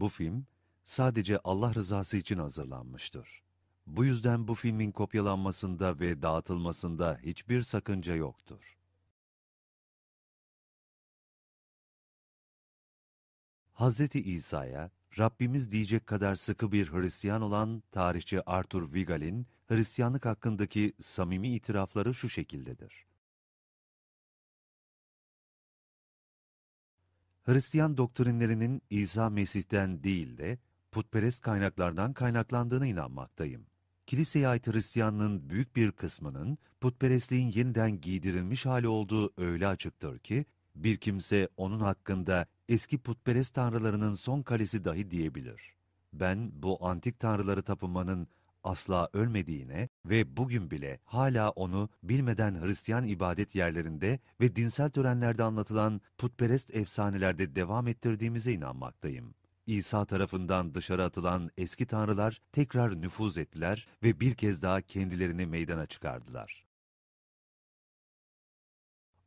Bu film sadece Allah rızası için hazırlanmıştır. Bu yüzden bu filmin kopyalanmasında ve dağıtılmasında hiçbir sakınca yoktur. Hz. İsa'ya Rabbimiz diyecek kadar sıkı bir Hristiyan olan tarihçi Arthur Vigal'in Hristiyanlık hakkındaki samimi itirafları şu şekildedir. Hristiyan doktrinlerinin İsa Mesih'ten değil de putperest kaynaklardan kaynaklandığına inanmaktayım. Kiliseye ait Hristiyanlığın büyük bir kısmının putperestliğin yeniden giydirilmiş hali olduğu öyle açıktır ki, bir kimse onun hakkında eski putperest tanrılarının son kalesi dahi diyebilir. Ben bu antik tanrıları tapınmanın asla ölmediğine ve bugün bile hala onu bilmeden Hristiyan ibadet yerlerinde ve dinsel törenlerde anlatılan putperest efsanelerde devam ettirdiğimize inanmaktayım. İsa tarafından dışarı atılan eski tanrılar tekrar nüfuz ettiler ve bir kez daha kendilerini meydana çıkardılar.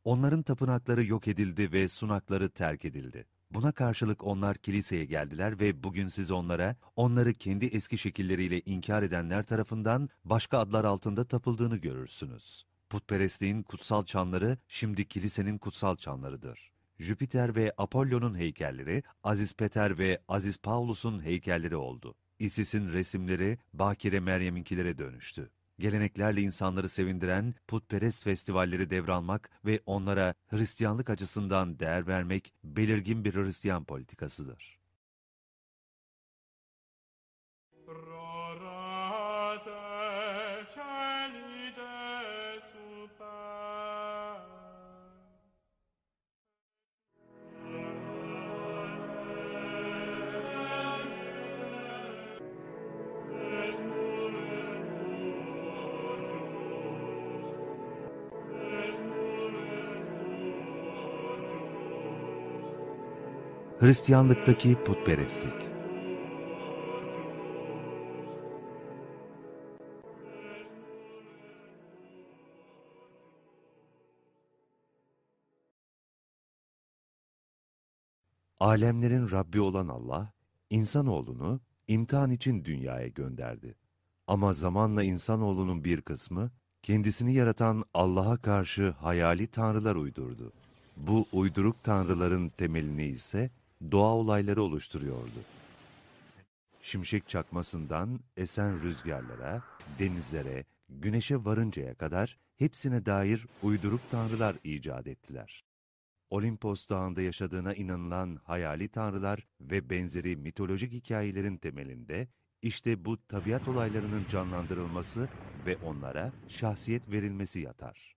Onların tapınakları yok edildi ve sunakları terk edildi. Buna karşılık onlar kiliseye geldiler ve bugün siz onlara, onları kendi eski şekilleriyle inkar edenler tarafından başka adlar altında tapıldığını görürsünüz. Putperestliğin kutsal çanları şimdi kilisenin kutsal çanlarıdır. Jüpiter ve Apollon'un heykelleri, Aziz Peter ve Aziz Paulus'un heykelleri oldu. Isis'in resimleri Bakire Meryem'inkilere dönüştü geleneklerle insanları sevindiren putperest festivalleri devralmak ve onlara Hristiyanlık açısından değer vermek belirgin bir Hristiyan politikasıdır. Hristiyanlıktaki putperestlik. Alemlerin Rabbi olan Allah, insanoğlunu imtihan için dünyaya gönderdi. Ama zamanla insanoğlunun bir kısmı, kendisini yaratan Allah'a karşı hayali tanrılar uydurdu. Bu uyduruk tanrıların temelini ise doğa olayları oluşturuyordu. Şimşek çakmasından esen rüzgarlara, denizlere, güneşe varıncaya kadar hepsine dair uydurup tanrılar icat ettiler. Olimpos Dağı'nda yaşadığına inanılan hayali tanrılar ve benzeri mitolojik hikayelerin temelinde işte bu tabiat olaylarının canlandırılması ve onlara şahsiyet verilmesi yatar.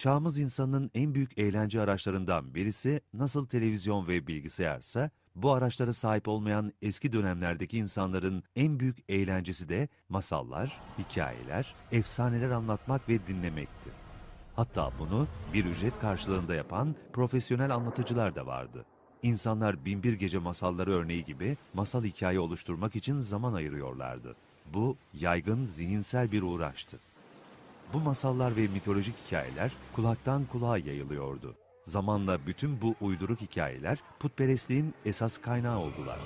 Çağımız insanının en büyük eğlence araçlarından birisi nasıl televizyon ve bilgisayarsa, bu araçlara sahip olmayan eski dönemlerdeki insanların en büyük eğlencesi de masallar, hikayeler, efsaneler anlatmak ve dinlemekti. Hatta bunu bir ücret karşılığında yapan profesyonel anlatıcılar da vardı. İnsanlar binbir gece masalları örneği gibi masal hikaye oluşturmak için zaman ayırıyorlardı. Bu yaygın zihinsel bir uğraştı. Bu masallar ve mitolojik hikayeler kulaktan kulağa yayılıyordu. Zamanla bütün bu uyduruk hikayeler putperestliğin esas kaynağı oldular.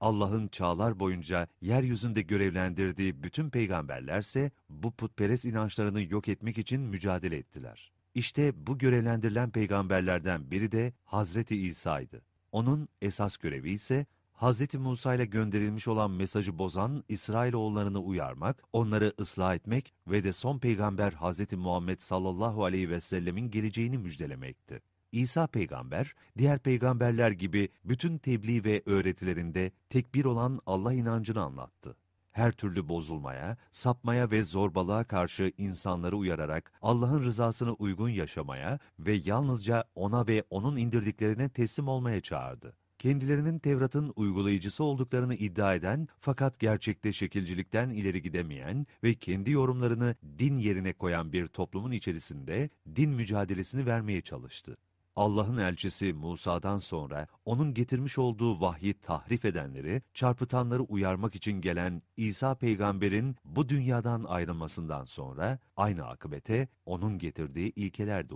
Allah'ın çağlar boyunca yeryüzünde görevlendirdiği bütün peygamberlerse bu putperest inançlarını yok etmek için mücadele ettiler. İşte bu görevlendirilen peygamberlerden biri de Hazreti İsa'ydı. Onun esas görevi ise Hz. Musa ile gönderilmiş olan mesajı bozan İsrailoğullarını uyarmak, onları ıslah etmek ve de son peygamber Hz. Muhammed sallallahu aleyhi ve sellemin geleceğini müjdelemekti. İsa peygamber, diğer peygamberler gibi bütün tebliğ ve öğretilerinde tek bir olan Allah inancını anlattı. Her türlü bozulmaya, sapmaya ve zorbalığa karşı insanları uyararak Allah'ın rızasını uygun yaşamaya ve yalnızca O'na ve O'nun indirdiklerine teslim olmaya çağırdı kendilerinin Tevrat'ın uygulayıcısı olduklarını iddia eden fakat gerçekte şekilcilikten ileri gidemeyen ve kendi yorumlarını din yerine koyan bir toplumun içerisinde din mücadelesini vermeye çalıştı. Allah'ın elçisi Musa'dan sonra onun getirmiş olduğu vahyi tahrif edenleri, çarpıtanları uyarmak için gelen İsa peygamberin bu dünyadan ayrılmasından sonra aynı akıbete onun getirdiği ilkeler de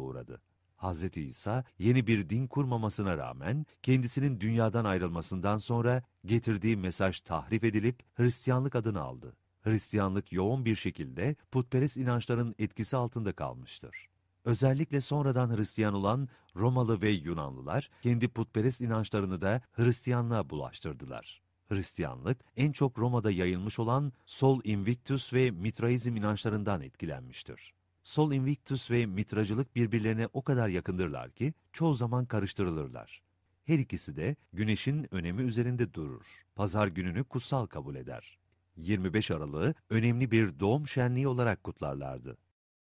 Hz. İsa yeni bir din kurmamasına rağmen kendisinin dünyadan ayrılmasından sonra getirdiği mesaj tahrif edilip Hristiyanlık adını aldı. Hristiyanlık yoğun bir şekilde putperest inançların etkisi altında kalmıştır. Özellikle sonradan Hristiyan olan Romalı ve Yunanlılar kendi putperest inançlarını da Hristiyanlığa bulaştırdılar. Hristiyanlık en çok Roma'da yayılmış olan Sol Invictus ve Mitraizm inançlarından etkilenmiştir. Sol Invictus ve mitracılık birbirlerine o kadar yakındırlar ki çoğu zaman karıştırılırlar. Her ikisi de güneşin önemi üzerinde durur. Pazar gününü kutsal kabul eder. 25 Aralık'ı önemli bir doğum şenliği olarak kutlarlardı.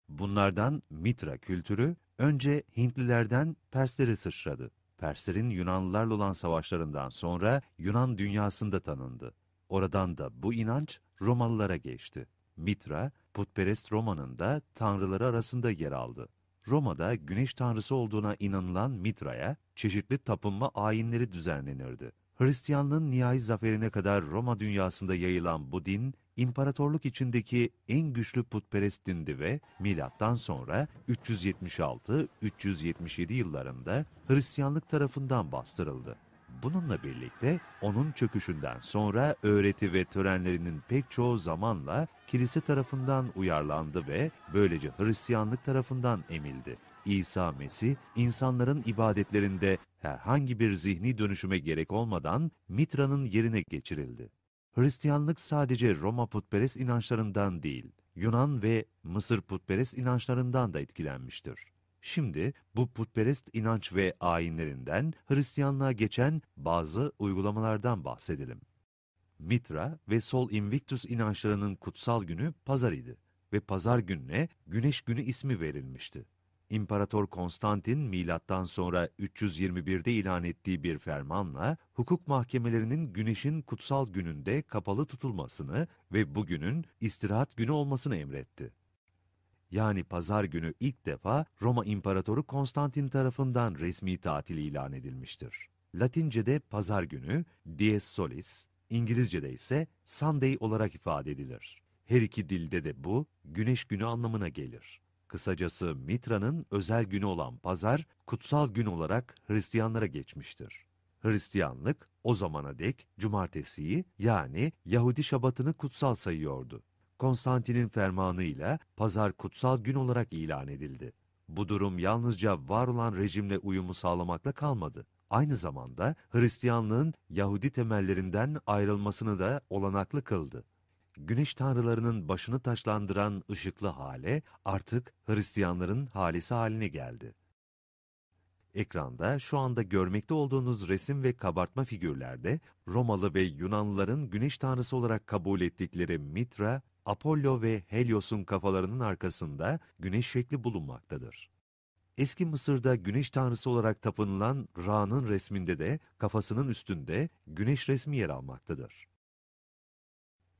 Bunlardan Mitra kültürü önce Hintlilerden Perslere sıçradı. Perslerin Yunanlılarla olan savaşlarından sonra Yunan dünyasında tanındı. Oradan da bu inanç Romalılara geçti. Mitra, putperest Roma'nın da tanrıları arasında yer aldı. Roma'da güneş tanrısı olduğuna inanılan Mitra'ya çeşitli tapınma ayinleri düzenlenirdi. Hristiyanlığın nihai zaferine kadar Roma dünyasında yayılan bu din, imparatorluk içindeki en güçlü putperest dindi ve milattan sonra 376-377 yıllarında Hristiyanlık tarafından bastırıldı. Bununla birlikte onun çöküşünden sonra öğreti ve törenlerinin pek çoğu zamanla kilise tarafından uyarlandı ve böylece Hristiyanlık tarafından emildi. İsa Mesih, insanların ibadetlerinde herhangi bir zihni dönüşüme gerek olmadan Mitra'nın yerine geçirildi. Hristiyanlık sadece Roma putperest inançlarından değil, Yunan ve Mısır putperest inançlarından da etkilenmiştir. Şimdi bu putperest inanç ve ayinlerinden Hristiyanlığa geçen bazı uygulamalardan bahsedelim. Mitra ve Sol Invictus inançlarının kutsal günü pazar ve pazar gününe Güneş Günü ismi verilmişti. İmparator Konstantin milattan sonra 321'de ilan ettiği bir fermanla hukuk mahkemelerinin güneşin kutsal gününde kapalı tutulmasını ve bugünün istirahat günü olmasını emretti yani pazar günü ilk defa Roma İmparatoru Konstantin tarafından resmi tatil ilan edilmiştir. Latince'de pazar günü dies solis, İngilizce'de ise Sunday olarak ifade edilir. Her iki dilde de bu güneş günü anlamına gelir. Kısacası Mitra'nın özel günü olan pazar, kutsal gün olarak Hristiyanlara geçmiştir. Hristiyanlık o zamana dek cumartesiyi yani Yahudi şabatını kutsal sayıyordu. Konstantin'in fermanıyla pazar kutsal gün olarak ilan edildi. Bu durum yalnızca var olan rejimle uyumu sağlamakla kalmadı. Aynı zamanda Hristiyanlığın Yahudi temellerinden ayrılmasını da olanaklı kıldı. Güneş tanrılarının başını taşlandıran ışıklı hale artık Hristiyanların halisi haline geldi. Ekranda şu anda görmekte olduğunuz resim ve kabartma figürlerde Romalı ve Yunanlıların güneş tanrısı olarak kabul ettikleri Mitra Apollo ve Helios'un kafalarının arkasında güneş şekli bulunmaktadır. Eski Mısır'da güneş tanrısı olarak tapınılan Ra'nın resminde de kafasının üstünde güneş resmi yer almaktadır.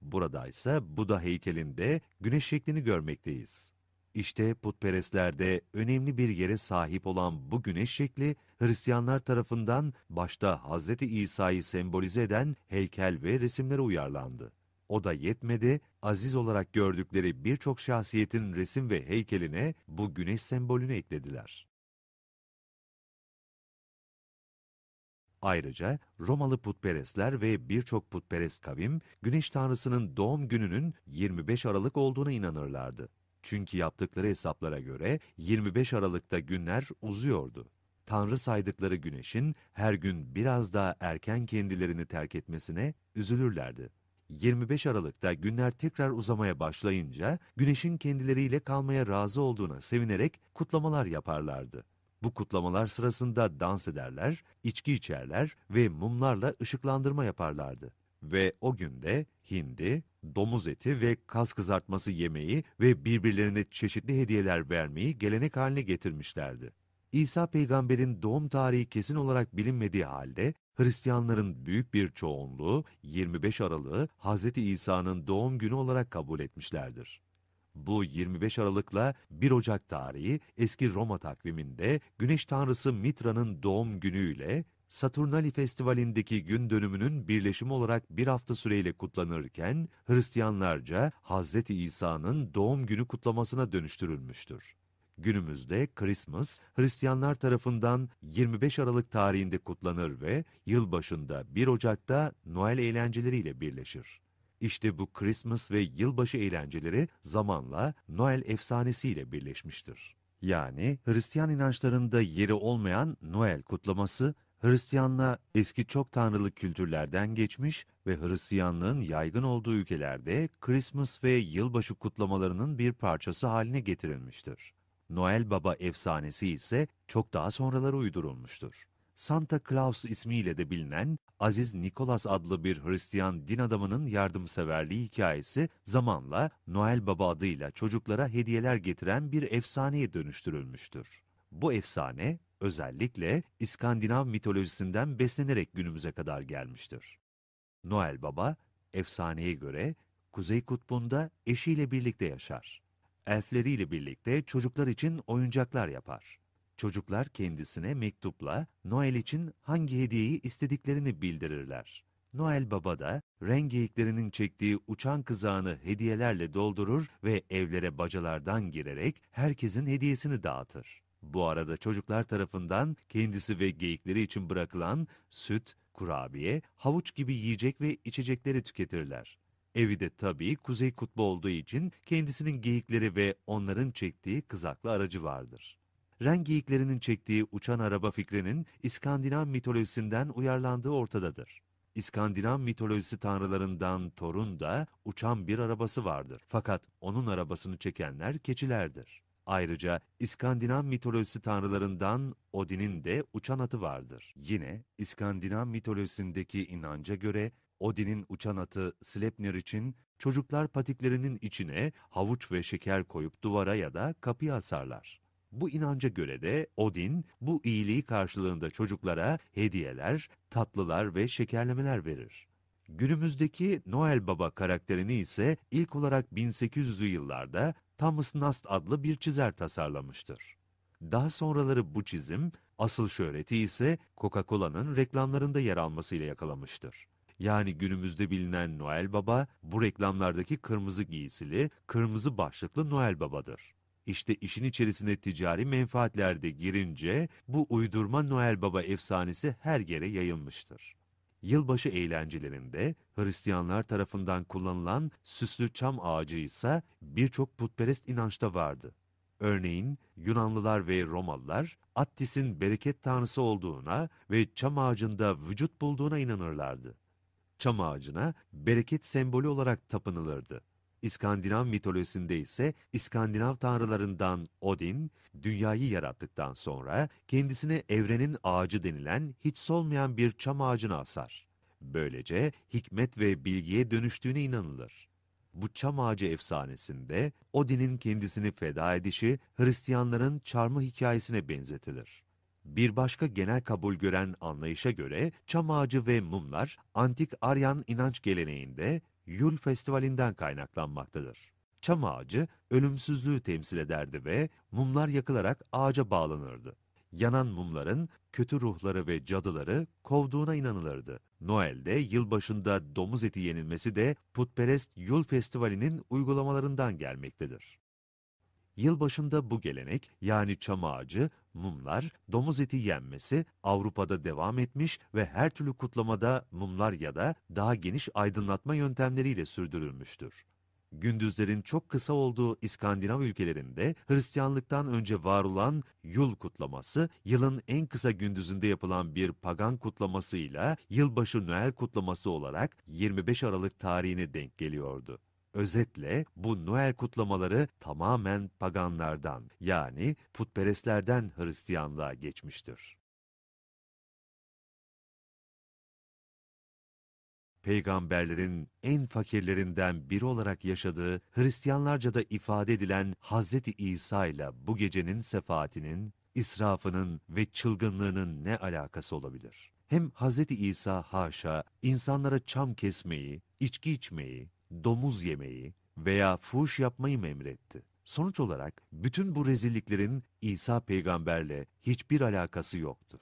Burada ise Buda heykelinde güneş şeklini görmekteyiz. İşte putperestlerde önemli bir yere sahip olan bu güneş şekli, Hristiyanlar tarafından başta Hz. İsa'yı sembolize eden heykel ve resimlere uyarlandı. O da yetmedi, aziz olarak gördükleri birçok şahsiyetin resim ve heykeline bu güneş sembolünü eklediler. Ayrıca Romalı putperestler ve birçok putperest kavim güneş tanrısının doğum gününün 25 Aralık olduğuna inanırlardı. Çünkü yaptıkları hesaplara göre 25 Aralık'ta günler uzuyordu. Tanrı saydıkları güneşin her gün biraz daha erken kendilerini terk etmesine üzülürlerdi. 25 Aralık'ta günler tekrar uzamaya başlayınca güneşin kendileriyle kalmaya razı olduğuna sevinerek kutlamalar yaparlardı. Bu kutlamalar sırasında dans ederler, içki içerler ve mumlarla ışıklandırma yaparlardı. Ve o günde hindi, domuz eti ve kas kızartması yemeği ve birbirlerine çeşitli hediyeler vermeyi gelenek haline getirmişlerdi. İsa peygamberin doğum tarihi kesin olarak bilinmediği halde Hristiyanların büyük bir çoğunluğu 25 Aralık'ı Hz. İsa'nın doğum günü olarak kabul etmişlerdir. Bu 25 Aralık'la 1 Ocak tarihi eski Roma takviminde Güneş Tanrısı Mitra'nın doğum günüyle Saturnali Festivali'ndeki gün dönümünün birleşimi olarak bir hafta süreyle kutlanırken, Hristiyanlarca Hz. İsa'nın doğum günü kutlamasına dönüştürülmüştür. Günümüzde Christmas Hristiyanlar tarafından 25 Aralık tarihinde kutlanır ve yılbaşında 1 Ocak'ta Noel eğlenceleriyle birleşir. İşte bu Christmas ve yılbaşı eğlenceleri zamanla Noel efsanesiyle birleşmiştir. Yani Hristiyan inançlarında yeri olmayan Noel kutlaması, Hristiyanla eski çok tanrılı kültürlerden geçmiş ve Hristiyanlığın yaygın olduğu ülkelerde Christmas ve yılbaşı kutlamalarının bir parçası haline getirilmiştir. Noel Baba efsanesi ise çok daha sonralara uydurulmuştur. Santa Claus ismiyle de bilinen Aziz Nikolas adlı bir Hristiyan din adamının yardımseverliği hikayesi zamanla Noel Baba adıyla çocuklara hediyeler getiren bir efsaneye dönüştürülmüştür. Bu efsane özellikle İskandinav mitolojisinden beslenerek günümüze kadar gelmiştir. Noel Baba, efsaneye göre Kuzey Kutbu'nda eşiyle birlikte yaşar elfleriyle birlikte çocuklar için oyuncaklar yapar. Çocuklar kendisine mektupla Noel için hangi hediyeyi istediklerini bildirirler. Noel Baba da renk geyiklerinin çektiği uçan kızağını hediyelerle doldurur ve evlere bacalardan girerek herkesin hediyesini dağıtır. Bu arada çocuklar tarafından kendisi ve geyikleri için bırakılan süt, kurabiye, havuç gibi yiyecek ve içecekleri tüketirler. Evi de tabii Kuzey Kutbu olduğu için kendisinin geyikleri ve onların çektiği kızaklı aracı vardır. Ren geyiklerinin çektiği uçan araba fikrinin İskandinav mitolojisinden uyarlandığı ortadadır. İskandinav mitolojisi tanrılarından Thor'un da uçan bir arabası vardır. Fakat onun arabasını çekenler keçilerdir. Ayrıca İskandinav mitolojisi tanrılarından Odin'in de uçan atı vardır. Yine İskandinav mitolojisindeki inanca göre Odin'in uçan atı Sleipner için çocuklar patiklerinin içine havuç ve şeker koyup duvara ya da kapıya asarlar. Bu inanca göre de Odin bu iyiliği karşılığında çocuklara hediyeler, tatlılar ve şekerlemeler verir. Günümüzdeki Noel Baba karakterini ise ilk olarak 1800'lü yıllarda Thomas Nast adlı bir çizer tasarlamıştır. Daha sonraları bu çizim, asıl şöhreti ise Coca-Cola'nın reklamlarında yer almasıyla yakalamıştır yani günümüzde bilinen Noel Baba, bu reklamlardaki kırmızı giysili, kırmızı başlıklı Noel Baba'dır. İşte işin içerisine ticari menfaatler de girince bu uydurma Noel Baba efsanesi her yere yayılmıştır. Yılbaşı eğlencelerinde Hristiyanlar tarafından kullanılan süslü çam ağacı ise birçok putperest inançta vardı. Örneğin Yunanlılar ve Romalılar Attis'in bereket tanrısı olduğuna ve çam ağacında vücut bulduğuna inanırlardı çam ağacına bereket sembolü olarak tapınılırdı. İskandinav mitolojisinde ise İskandinav tanrılarından Odin, dünyayı yarattıktan sonra kendisine evrenin ağacı denilen hiç solmayan bir çam ağacına asar. Böylece hikmet ve bilgiye dönüştüğüne inanılır. Bu çam ağacı efsanesinde Odin'in kendisini feda edişi Hristiyanların çarmıh hikayesine benzetilir. Bir başka genel kabul gören anlayışa göre çam ağacı ve mumlar antik Aryan inanç geleneğinde Yul Festivali'nden kaynaklanmaktadır. Çam ağacı ölümsüzlüğü temsil ederdi ve mumlar yakılarak ağaca bağlanırdı. Yanan mumların kötü ruhları ve cadıları kovduğuna inanılırdı. Noel'de yılbaşında domuz eti yenilmesi de putperest Yul Festivali'nin uygulamalarından gelmektedir. Yılbaşında bu gelenek yani çam ağacı mumlar, domuz eti yenmesi Avrupa'da devam etmiş ve her türlü kutlamada mumlar ya da daha geniş aydınlatma yöntemleriyle sürdürülmüştür. Gündüzlerin çok kısa olduğu İskandinav ülkelerinde Hristiyanlıktan önce var olan Yul kutlaması, yılın en kısa gündüzünde yapılan bir pagan kutlamasıyla yılbaşı Noel kutlaması olarak 25 Aralık tarihine denk geliyordu. Özetle bu Noel kutlamaları tamamen paganlardan yani putperestlerden Hristiyanlığa geçmiştir. peygamberlerin en fakirlerinden biri olarak yaşadığı, Hristiyanlarca da ifade edilen Hazreti İsa ile bu gecenin sefaatinin, israfının ve çılgınlığının ne alakası olabilir? Hem Hazreti İsa haşa insanlara çam kesmeyi, içki içmeyi, domuz yemeyi veya fuş yapmayı emretti. Sonuç olarak bütün bu rezilliklerin İsa peygamberle hiçbir alakası yoktur.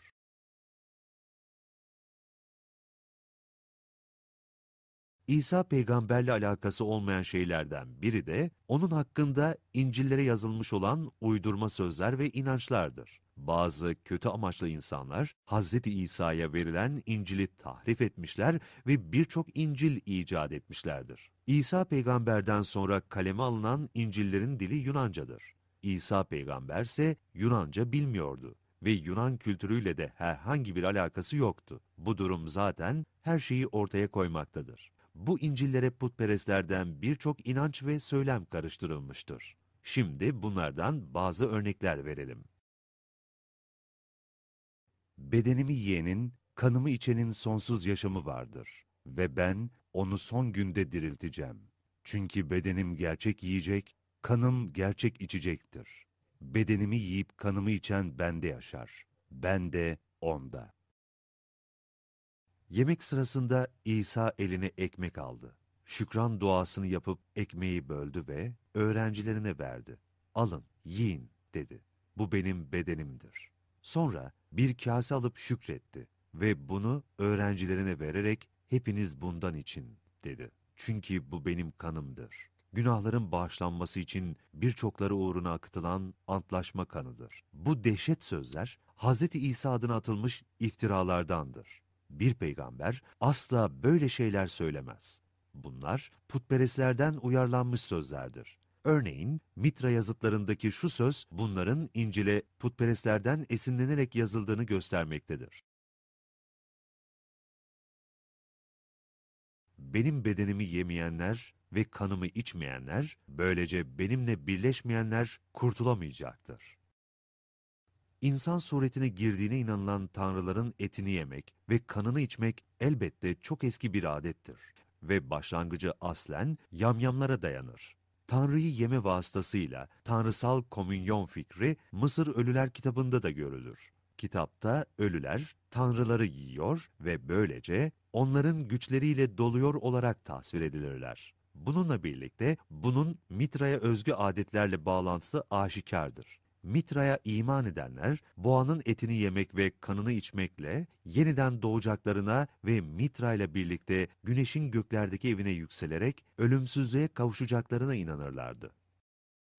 İsa peygamberle alakası olmayan şeylerden biri de onun hakkında İncil'lere yazılmış olan uydurma sözler ve inançlardır. Bazı kötü amaçlı insanlar Hz. İsa'ya verilen İncil'i tahrif etmişler ve birçok İncil icat etmişlerdir. İsa peygamberden sonra kaleme alınan İncil'lerin dili Yunancadır. İsa peygamber ise Yunanca bilmiyordu ve Yunan kültürüyle de herhangi bir alakası yoktu. Bu durum zaten her şeyi ortaya koymaktadır. Bu İncil'lere putperestlerden birçok inanç ve söylem karıştırılmıştır. Şimdi bunlardan bazı örnekler verelim bedenimi yiyenin, kanımı içenin sonsuz yaşamı vardır ve ben onu son günde dirilteceğim. Çünkü bedenim gerçek yiyecek, kanım gerçek içecektir. Bedenimi yiyip kanımı içen bende yaşar. Ben de onda. Yemek sırasında İsa eline ekmek aldı. Şükran duasını yapıp ekmeği böldü ve öğrencilerine verdi. Alın, yiyin dedi. Bu benim bedenimdir. Sonra bir kase alıp şükretti ve bunu öğrencilerine vererek hepiniz bundan için dedi. Çünkü bu benim kanımdır. Günahların bağışlanması için birçokları uğruna akıtılan antlaşma kanıdır. Bu dehşet sözler Hz. İsa adına atılmış iftiralardandır. Bir peygamber asla böyle şeyler söylemez. Bunlar putperestlerden uyarlanmış sözlerdir. Örneğin Mitra yazıtlarındaki şu söz bunların İncil'e putperestlerden esinlenerek yazıldığını göstermektedir. Benim bedenimi yemeyenler ve kanımı içmeyenler, böylece benimle birleşmeyenler kurtulamayacaktır. İnsan suretine girdiğine inanılan tanrıların etini yemek ve kanını içmek elbette çok eski bir adettir ve başlangıcı aslen yamyamlara dayanır. Tanrı'yı yeme vasıtasıyla tanrısal komünyon fikri Mısır Ölüler kitabında da görülür. Kitapta ölüler tanrıları yiyor ve böylece onların güçleriyle doluyor olarak tasvir edilirler. Bununla birlikte bunun Mitra'ya özgü adetlerle bağlantısı aşikardır. Mitra'ya iman edenler boğanın etini yemek ve kanını içmekle yeniden doğacaklarına ve Mitra ile birlikte güneşin göklerdeki evine yükselerek ölümsüzlüğe kavuşacaklarına inanırlardı.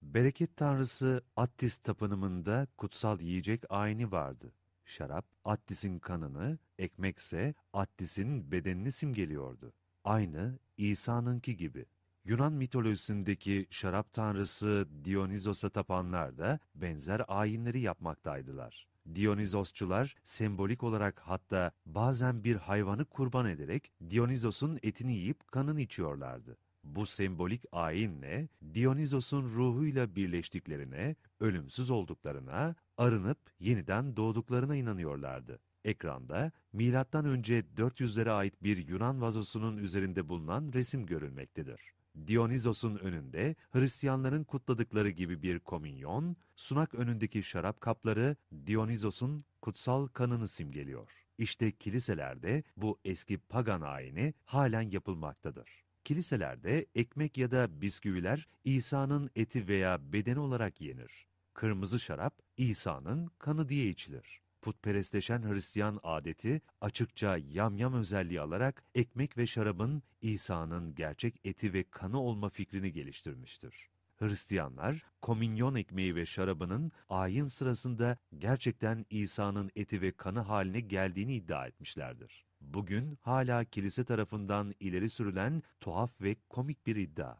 Bereket tanrısı Attis tapınımında kutsal yiyecek ayini vardı. Şarap Attis'in kanını, ekmekse Attis'in bedenini simgeliyordu. Aynı İsa'nınki gibi. Yunan mitolojisindeki şarap tanrısı Dionizos'a tapanlar da benzer ayinleri yapmaktaydılar. Dionizosçular sembolik olarak hatta bazen bir hayvanı kurban ederek Dionizos'un etini yiyip kanını içiyorlardı. Bu sembolik ayinle Dionizos'un ruhuyla birleştiklerine, ölümsüz olduklarına, arınıp yeniden doğduklarına inanıyorlardı. Ekranda milattan önce 400'lere ait bir Yunan vazosunun üzerinde bulunan resim görülmektedir. Dionizos'un önünde Hristiyanların kutladıkları gibi bir kominyon, sunak önündeki şarap kapları Dionizos'un kutsal kanını simgeliyor. İşte kiliselerde bu eski pagan ayini halen yapılmaktadır. Kiliselerde ekmek ya da bisküviler İsa'nın eti veya bedeni olarak yenir. Kırmızı şarap İsa'nın kanı diye içilir putperestleşen Hristiyan adeti açıkça yamyam özelliği alarak ekmek ve şarabın İsa'nın gerçek eti ve kanı olma fikrini geliştirmiştir. Hristiyanlar, kominyon ekmeği ve şarabının ayin sırasında gerçekten İsa'nın eti ve kanı haline geldiğini iddia etmişlerdir. Bugün hala kilise tarafından ileri sürülen tuhaf ve komik bir iddia.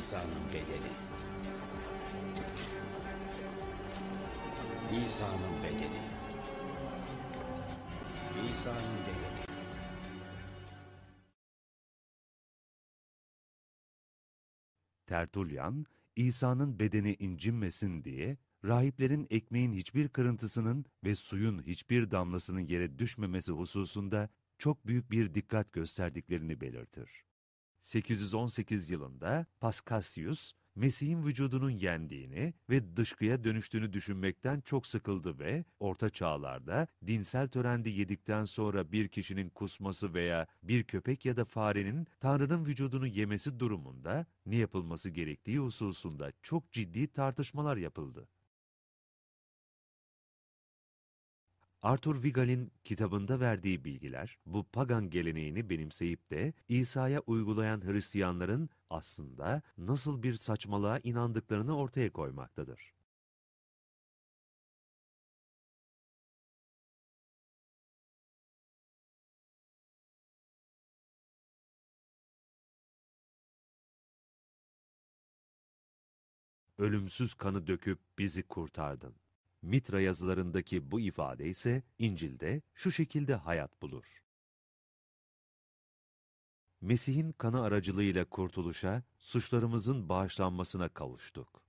İsa'nın bedeli İsa'nın bedeni. İsa'nın bedeni. Tertulyan, İsa'nın bedeni incinmesin diye rahiplerin ekmeğin hiçbir kırıntısının ve suyun hiçbir damlasının yere düşmemesi hususunda çok büyük bir dikkat gösterdiklerini belirtir. 818 yılında Paskasius, Mesih'in vücudunun yendiğini ve dışkıya dönüştüğünü düşünmekten çok sıkıldı ve orta çağlarda dinsel törende yedikten sonra bir kişinin kusması veya bir köpek ya da farenin Tanrı'nın vücudunu yemesi durumunda ne yapılması gerektiği hususunda çok ciddi tartışmalar yapıldı. Arthur Vigal'in kitabında verdiği bilgiler, bu pagan geleneğini benimseyip de İsa'ya uygulayan Hristiyanların aslında nasıl bir saçmalığa inandıklarını ortaya koymaktadır. Ölümsüz kanı döküp bizi kurtardın. Mitra yazılarındaki bu ifade ise İncil'de şu şekilde hayat bulur. Mesih'in kanı aracılığıyla kurtuluşa, suçlarımızın bağışlanmasına kavuştuk.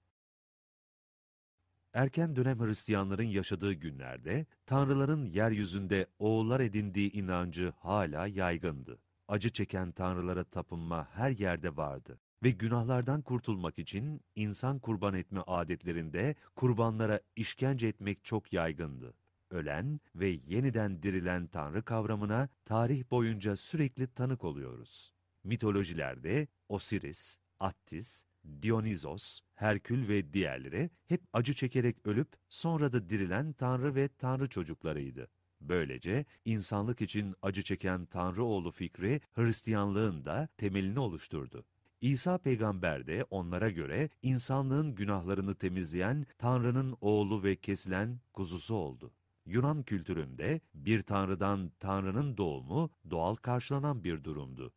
Erken dönem Hristiyanların yaşadığı günlerde, tanrıların yeryüzünde oğullar edindiği inancı hala yaygındı. Acı çeken tanrılara tapınma her yerde vardı ve günahlardan kurtulmak için insan kurban etme adetlerinde kurbanlara işkence etmek çok yaygındı. Ölen ve yeniden dirilen Tanrı kavramına tarih boyunca sürekli tanık oluyoruz. Mitolojilerde Osiris, Attis, Dionizos, Herkül ve diğerleri hep acı çekerek ölüp sonra da dirilen Tanrı ve Tanrı çocuklarıydı. Böylece insanlık için acı çeken Tanrı oğlu fikri Hristiyanlığın da temelini oluşturdu. İsa peygamber de onlara göre insanlığın günahlarını temizleyen Tanrı'nın oğlu ve kesilen kuzusu oldu. Yunan kültüründe bir tanrıdan tanrının doğumu doğal karşılanan bir durumdu.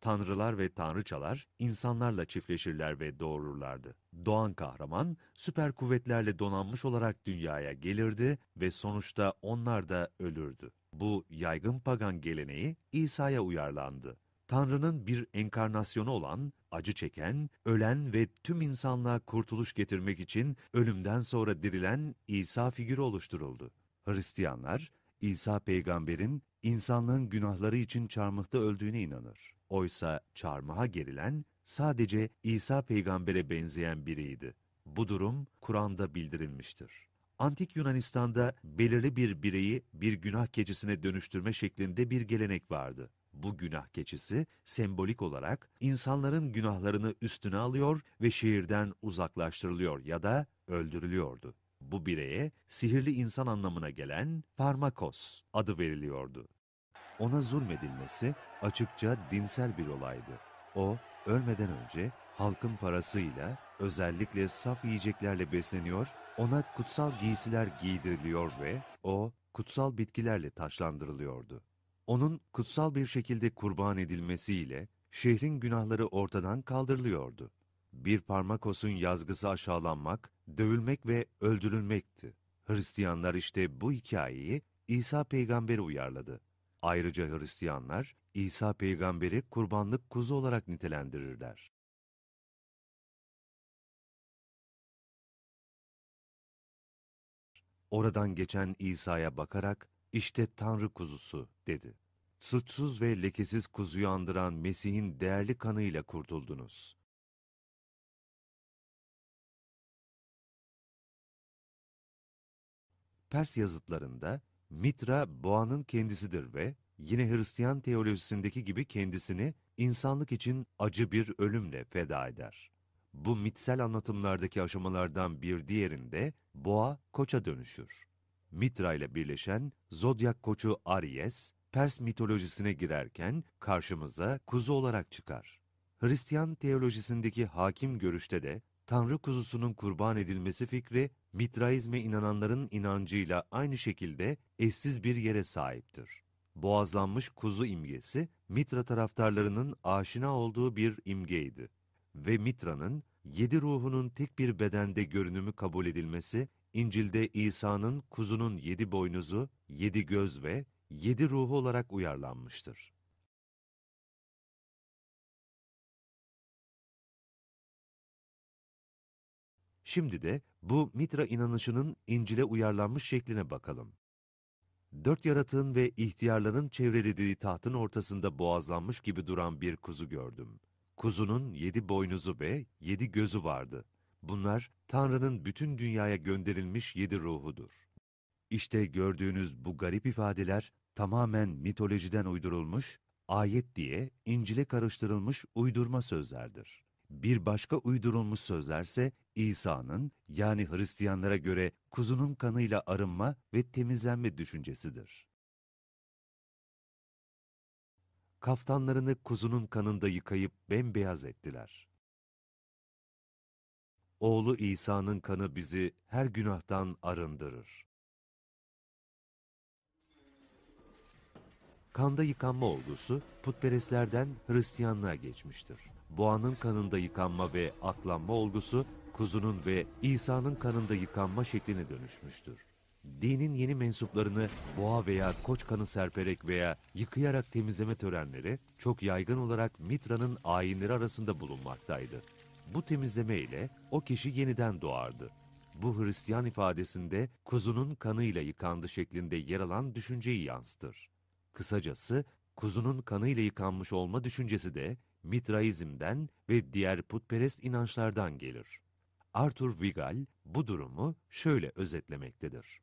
Tanrılar ve tanrıçalar insanlarla çiftleşirler ve doğururlardı. Doğan kahraman süper kuvvetlerle donanmış olarak dünyaya gelirdi ve sonuçta onlar da ölürdü. Bu yaygın pagan geleneği İsa'ya uyarlandı. Tanrı'nın bir enkarnasyonu olan, acı çeken, ölen ve tüm insanlığa kurtuluş getirmek için ölümden sonra dirilen İsa figürü oluşturuldu. Hristiyanlar, İsa peygamberin insanlığın günahları için çarmıhta öldüğüne inanır. Oysa çarmıha gerilen sadece İsa peygambere benzeyen biriydi. Bu durum Kur'an'da bildirilmiştir. Antik Yunanistan'da belirli bir bireyi bir günah keçisine dönüştürme şeklinde bir gelenek vardı. Bu günah keçisi sembolik olarak insanların günahlarını üstüne alıyor ve şehirden uzaklaştırılıyor ya da öldürülüyordu. Bu bireye sihirli insan anlamına gelen parmakos adı veriliyordu. Ona zulmedilmesi açıkça dinsel bir olaydı. O ölmeden önce halkın parasıyla özellikle saf yiyeceklerle besleniyor, ona kutsal giysiler giydiriliyor ve o kutsal bitkilerle taşlandırılıyordu onun kutsal bir şekilde kurban edilmesiyle şehrin günahları ortadan kaldırılıyordu. Bir parmakosun yazgısı aşağılanmak, dövülmek ve öldürülmekti. Hristiyanlar işte bu hikayeyi İsa peygamberi uyarladı. Ayrıca Hristiyanlar İsa peygamberi kurbanlık kuzu olarak nitelendirirler. Oradan geçen İsa'ya bakarak işte Tanrı kuzusu dedi. Suçsuz ve lekesiz kuzuyu andıran Mesih'in değerli kanıyla kurtuldunuz. Pers yazıtlarında Mitra boğanın kendisidir ve yine Hristiyan teolojisindeki gibi kendisini insanlık için acı bir ölümle feda eder. Bu mitsel anlatımlardaki aşamalardan bir diğerinde boğa koça dönüşür. Mitra ile birleşen zodyak koçu Aries, Pers mitolojisine girerken karşımıza kuzu olarak çıkar. Hristiyan teolojisindeki hakim görüşte de Tanrı kuzusunun kurban edilmesi fikri Mitraizme inananların inancıyla aynı şekilde eşsiz bir yere sahiptir. Boğazlanmış kuzu imgesi Mitra taraftarlarının aşina olduğu bir imgeydi ve Mitra'nın yedi ruhunun tek bir bedende görünümü kabul edilmesi İncil'de İsa'nın kuzunun yedi boynuzu, yedi göz ve yedi ruhu olarak uyarlanmıştır. Şimdi de bu Mitra inanışının İncil'e uyarlanmış şekline bakalım. Dört yaratığın ve ihtiyarların çevrelediği tahtın ortasında boğazlanmış gibi duran bir kuzu gördüm. Kuzunun yedi boynuzu ve yedi gözü vardı. Bunlar Tanrı'nın bütün dünyaya gönderilmiş yedi ruhudur. İşte gördüğünüz bu garip ifadeler tamamen mitolojiden uydurulmuş, ayet diye İncil'e karıştırılmış uydurma sözlerdir. Bir başka uydurulmuş sözlerse İsa'nın yani Hristiyanlara göre kuzunun kanıyla arınma ve temizlenme düşüncesidir. Kaftanlarını kuzunun kanında yıkayıp bembeyaz ettiler oğlu İsa'nın kanı bizi her günahtan arındırır. Kanda yıkanma olgusu putperestlerden Hristiyanlığa geçmiştir. Boğanın kanında yıkanma ve aklanma olgusu kuzunun ve İsa'nın kanında yıkanma şekline dönüşmüştür. Dinin yeni mensuplarını boğa veya koç kanı serperek veya yıkayarak temizleme törenleri çok yaygın olarak Mitra'nın ayinleri arasında bulunmaktaydı. Bu temizleme ile o kişi yeniden doğardı. Bu Hristiyan ifadesinde kuzunun kanıyla yıkandı şeklinde yer alan düşünceyi yansıtır. Kısacası kuzunun kanıyla yıkanmış olma düşüncesi de mitraizmden ve diğer putperest inançlardan gelir. Arthur Vigal bu durumu şöyle özetlemektedir.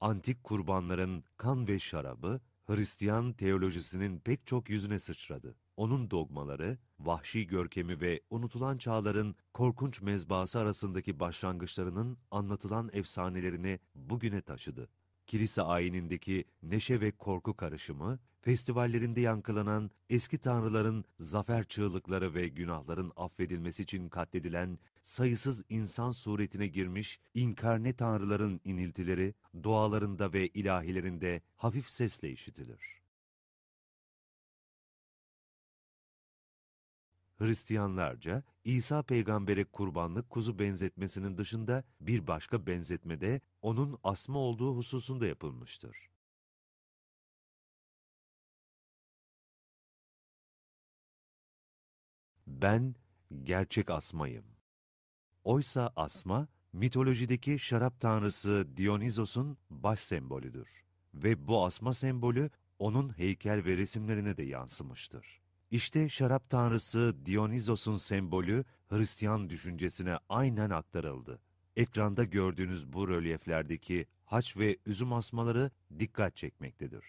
Antik kurbanların kan ve şarabı Hristiyan teolojisinin pek çok yüzüne sıçradı. Onun dogmaları, vahşi görkemi ve unutulan çağların korkunç mezbası arasındaki başlangıçlarının anlatılan efsanelerini bugüne taşıdı. Kilise ayinindeki neşe ve korku karışımı, festivallerinde yankılanan eski tanrıların zafer çığlıkları ve günahların affedilmesi için katledilen sayısız insan suretine girmiş inkarne tanrıların iniltileri dualarında ve ilahilerinde hafif sesle işitilir. Hristiyanlarca İsa peygambere kurbanlık kuzu benzetmesinin dışında bir başka benzetmede onun asma olduğu hususunda yapılmıştır. ben gerçek asmayım. Oysa asma, mitolojideki şarap tanrısı Dionizos'un baş sembolüdür. Ve bu asma sembolü onun heykel ve resimlerine de yansımıştır. İşte şarap tanrısı Dionizos'un sembolü Hristiyan düşüncesine aynen aktarıldı. Ekranda gördüğünüz bu rölyeflerdeki haç ve üzüm asmaları dikkat çekmektedir.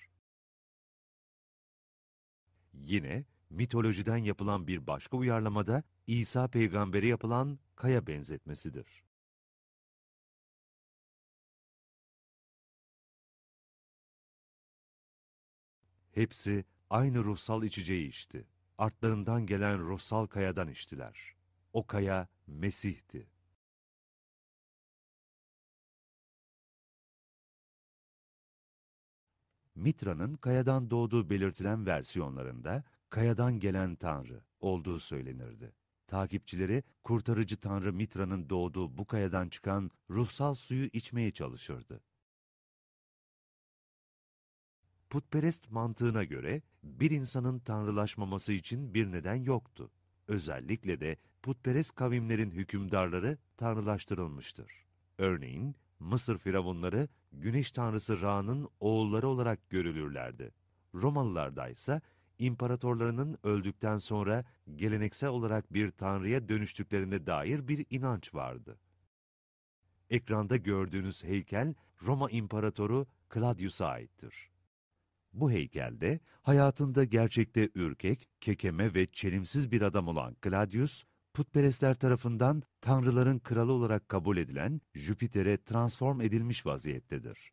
Yine mitolojiden yapılan bir başka uyarlamada İsa Peygamberi yapılan kaya benzetmesidir. Hepsi aynı ruhsal içeceği içti. Artlarından gelen ruhsal kayadan içtiler. O kaya Mesih'ti. Mitra'nın kayadan doğduğu belirtilen versiyonlarında kayadan gelen tanrı olduğu söylenirdi. Takipçileri kurtarıcı tanrı Mitra'nın doğduğu bu kayadan çıkan ruhsal suyu içmeye çalışırdı. Putperest mantığına göre bir insanın tanrılaşmaması için bir neden yoktu. Özellikle de putperest kavimlerin hükümdarları tanrılaştırılmıştır. Örneğin Mısır firavunları güneş tanrısı Ra'nın oğulları olarak görülürlerdi. Romalılarda ise imparatorlarının öldükten sonra geleneksel olarak bir tanrıya dönüştüklerine dair bir inanç vardı. Ekranda gördüğünüz heykel Roma İmparatoru Claudius'a aittir. Bu heykelde hayatında gerçekte ürkek, kekeme ve çelimsiz bir adam olan Claudius, putperestler tarafından tanrıların kralı olarak kabul edilen Jüpiter'e transform edilmiş vaziyettedir.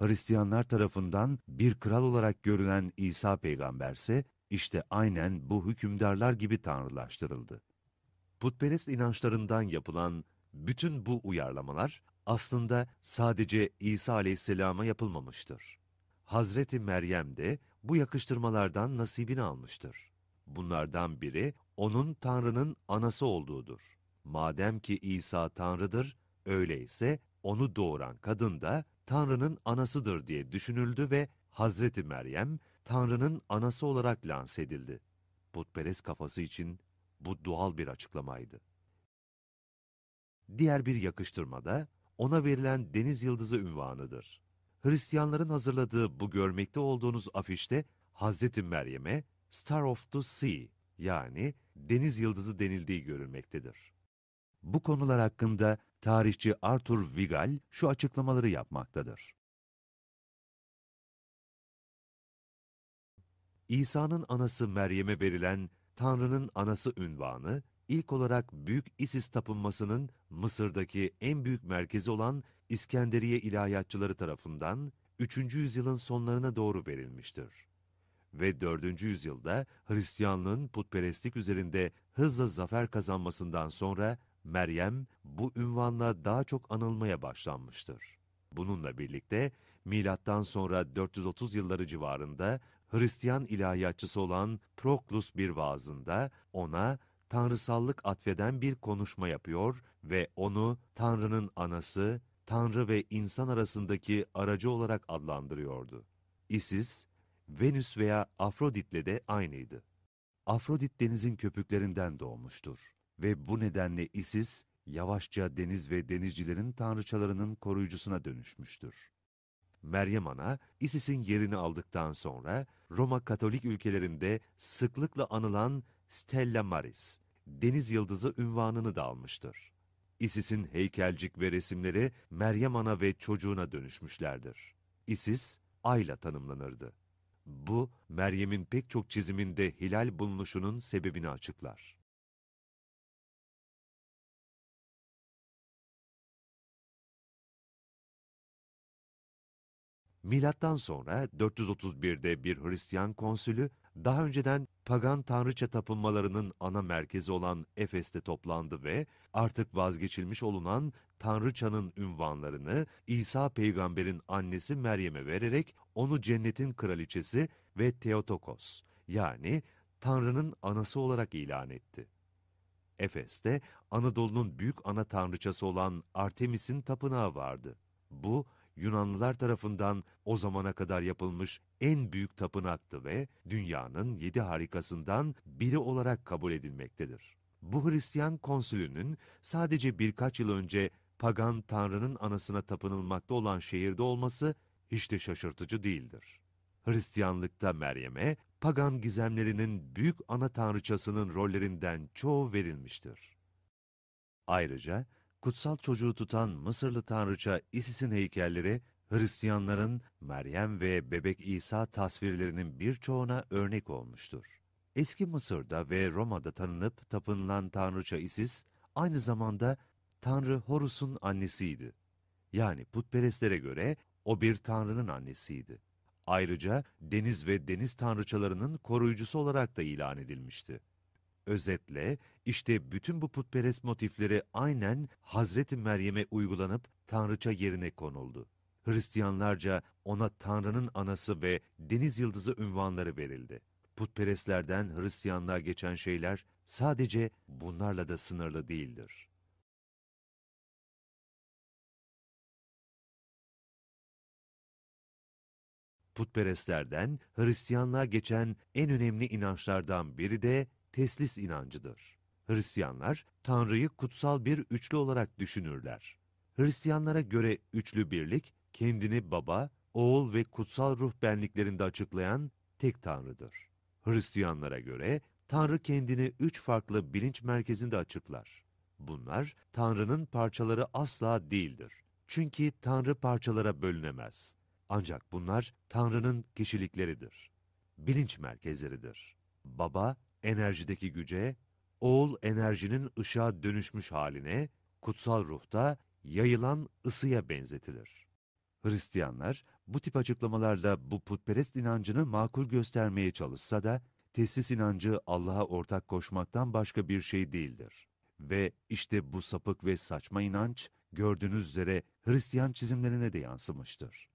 Hristiyanlar tarafından bir kral olarak görülen İsa peygamberse işte aynen bu hükümdarlar gibi tanrılaştırıldı. Putperest inançlarından yapılan bütün bu uyarlamalar aslında sadece İsa aleyhisselama yapılmamıştır. Hazreti Meryem de bu yakıştırmalardan nasibini almıştır. Bunlardan biri onun Tanrı'nın anası olduğudur. Madem ki İsa Tanrı'dır, öyleyse onu doğuran kadın da Tanrı'nın anasıdır diye düşünüldü ve Hazreti Meryem Tanrı'nın anası olarak lanse edildi. Putperest kafası için bu doğal bir açıklamaydı. Diğer bir yakıştırmada ona verilen deniz yıldızı ünvanıdır. Hristiyanların hazırladığı bu görmekte olduğunuz afişte Hazreti Meryem'e Star of the Sea yani deniz yıldızı denildiği görülmektedir. Bu konular hakkında tarihçi Arthur Vigal şu açıklamaları yapmaktadır. İsa'nın anası Meryem'e verilen Tanrı'nın anası ünvanı, ilk olarak Büyük Isis tapınmasının Mısır'daki en büyük merkezi olan İskenderiye ilahiyatçıları tarafından 3. yüzyılın sonlarına doğru verilmiştir. Ve 4. yüzyılda Hristiyanlığın putperestlik üzerinde hızla zafer kazanmasından sonra Meryem bu ünvanla daha çok anılmaya başlanmıştır. Bununla birlikte milattan sonra 430 yılları civarında Hristiyan ilahiyatçısı olan Proklus bir vaazında ona tanrısallık atfeden bir konuşma yapıyor ve onu Tanrı'nın anası, Tanrı ve insan arasındaki aracı olarak adlandırıyordu. Isis, Venüs veya Afrodit'le de aynıydı. Afrodit denizin köpüklerinden doğmuştur ve bu nedenle Isis yavaşça deniz ve denizcilerin tanrıçalarının koruyucusuna dönüşmüştür. Meryem Ana, Isis'in yerini aldıktan sonra Roma Katolik ülkelerinde sıklıkla anılan Stella Maris, deniz yıldızı ünvanını da almıştır. Isis'in heykelcik ve resimleri Meryem Ana ve çocuğuna dönüşmüşlerdir. Isis, ayla tanımlanırdı. Bu, Meryem'in pek çok çiziminde hilal bulunuşunun sebebini açıklar. Milattan sonra 431'de bir Hristiyan konsülü daha önceden pagan tanrıça tapınmalarının ana merkezi olan Efes'te toplandı ve artık vazgeçilmiş olunan tanrıçanın ünvanlarını İsa peygamberin annesi Meryem'e vererek onu cennetin kraliçesi ve Theotokos yani Tanrı'nın anası olarak ilan etti. Efes'te Anadolu'nun büyük ana tanrıçası olan Artemis'in tapınağı vardı. Bu Yunanlılar tarafından o zamana kadar yapılmış en büyük tapınaktı ve dünyanın yedi harikasından biri olarak kabul edilmektedir. Bu Hristiyan konsülünün sadece birkaç yıl önce pagan tanrının anasına tapınılmakta olan şehirde olması hiç de şaşırtıcı değildir. Hristiyanlıkta Meryem'e pagan gizemlerinin büyük ana tanrıçasının rollerinden çoğu verilmiştir. Ayrıca kutsal çocuğu tutan Mısırlı tanrıça Isis'in heykelleri, Hristiyanların Meryem ve bebek İsa tasvirlerinin birçoğuna örnek olmuştur. Eski Mısır'da ve Roma'da tanınıp tapınılan tanrıça Isis, aynı zamanda Tanrı Horus'un annesiydi. Yani putperestlere göre o bir tanrının annesiydi. Ayrıca deniz ve deniz tanrıçalarının koruyucusu olarak da ilan edilmişti. Özetle işte bütün bu putperest motifleri aynen Hazreti Meryem'e uygulanıp tanrıça yerine konuldu. Hristiyanlarca ona Tanrı'nın anası ve deniz yıldızı ünvanları verildi. Putperestlerden Hristiyanlığa geçen şeyler sadece bunlarla da sınırlı değildir. Putperestlerden Hristiyanlığa geçen en önemli inançlardan biri de teslis inancıdır. Hristiyanlar Tanrı'yı kutsal bir üçlü olarak düşünürler. Hristiyanlara göre üçlü birlik kendini Baba, Oğul ve kutsal ruh benliklerinde açıklayan tek Tanrı'dır. Hristiyanlara göre Tanrı kendini üç farklı bilinç merkezinde açıklar. Bunlar Tanrı'nın parçaları asla değildir. Çünkü Tanrı parçalara bölünemez. Ancak bunlar Tanrı'nın kişilikleridir. Bilinç merkezleridir. Baba, enerjideki güce, oğul enerjinin ışığa dönüşmüş haline, kutsal ruhta yayılan ısıya benzetilir. Hristiyanlar bu tip açıklamalarda bu putperest inancını makul göstermeye çalışsa da tesis inancı Allah'a ortak koşmaktan başka bir şey değildir. Ve işte bu sapık ve saçma inanç gördüğünüz üzere Hristiyan çizimlerine de yansımıştır.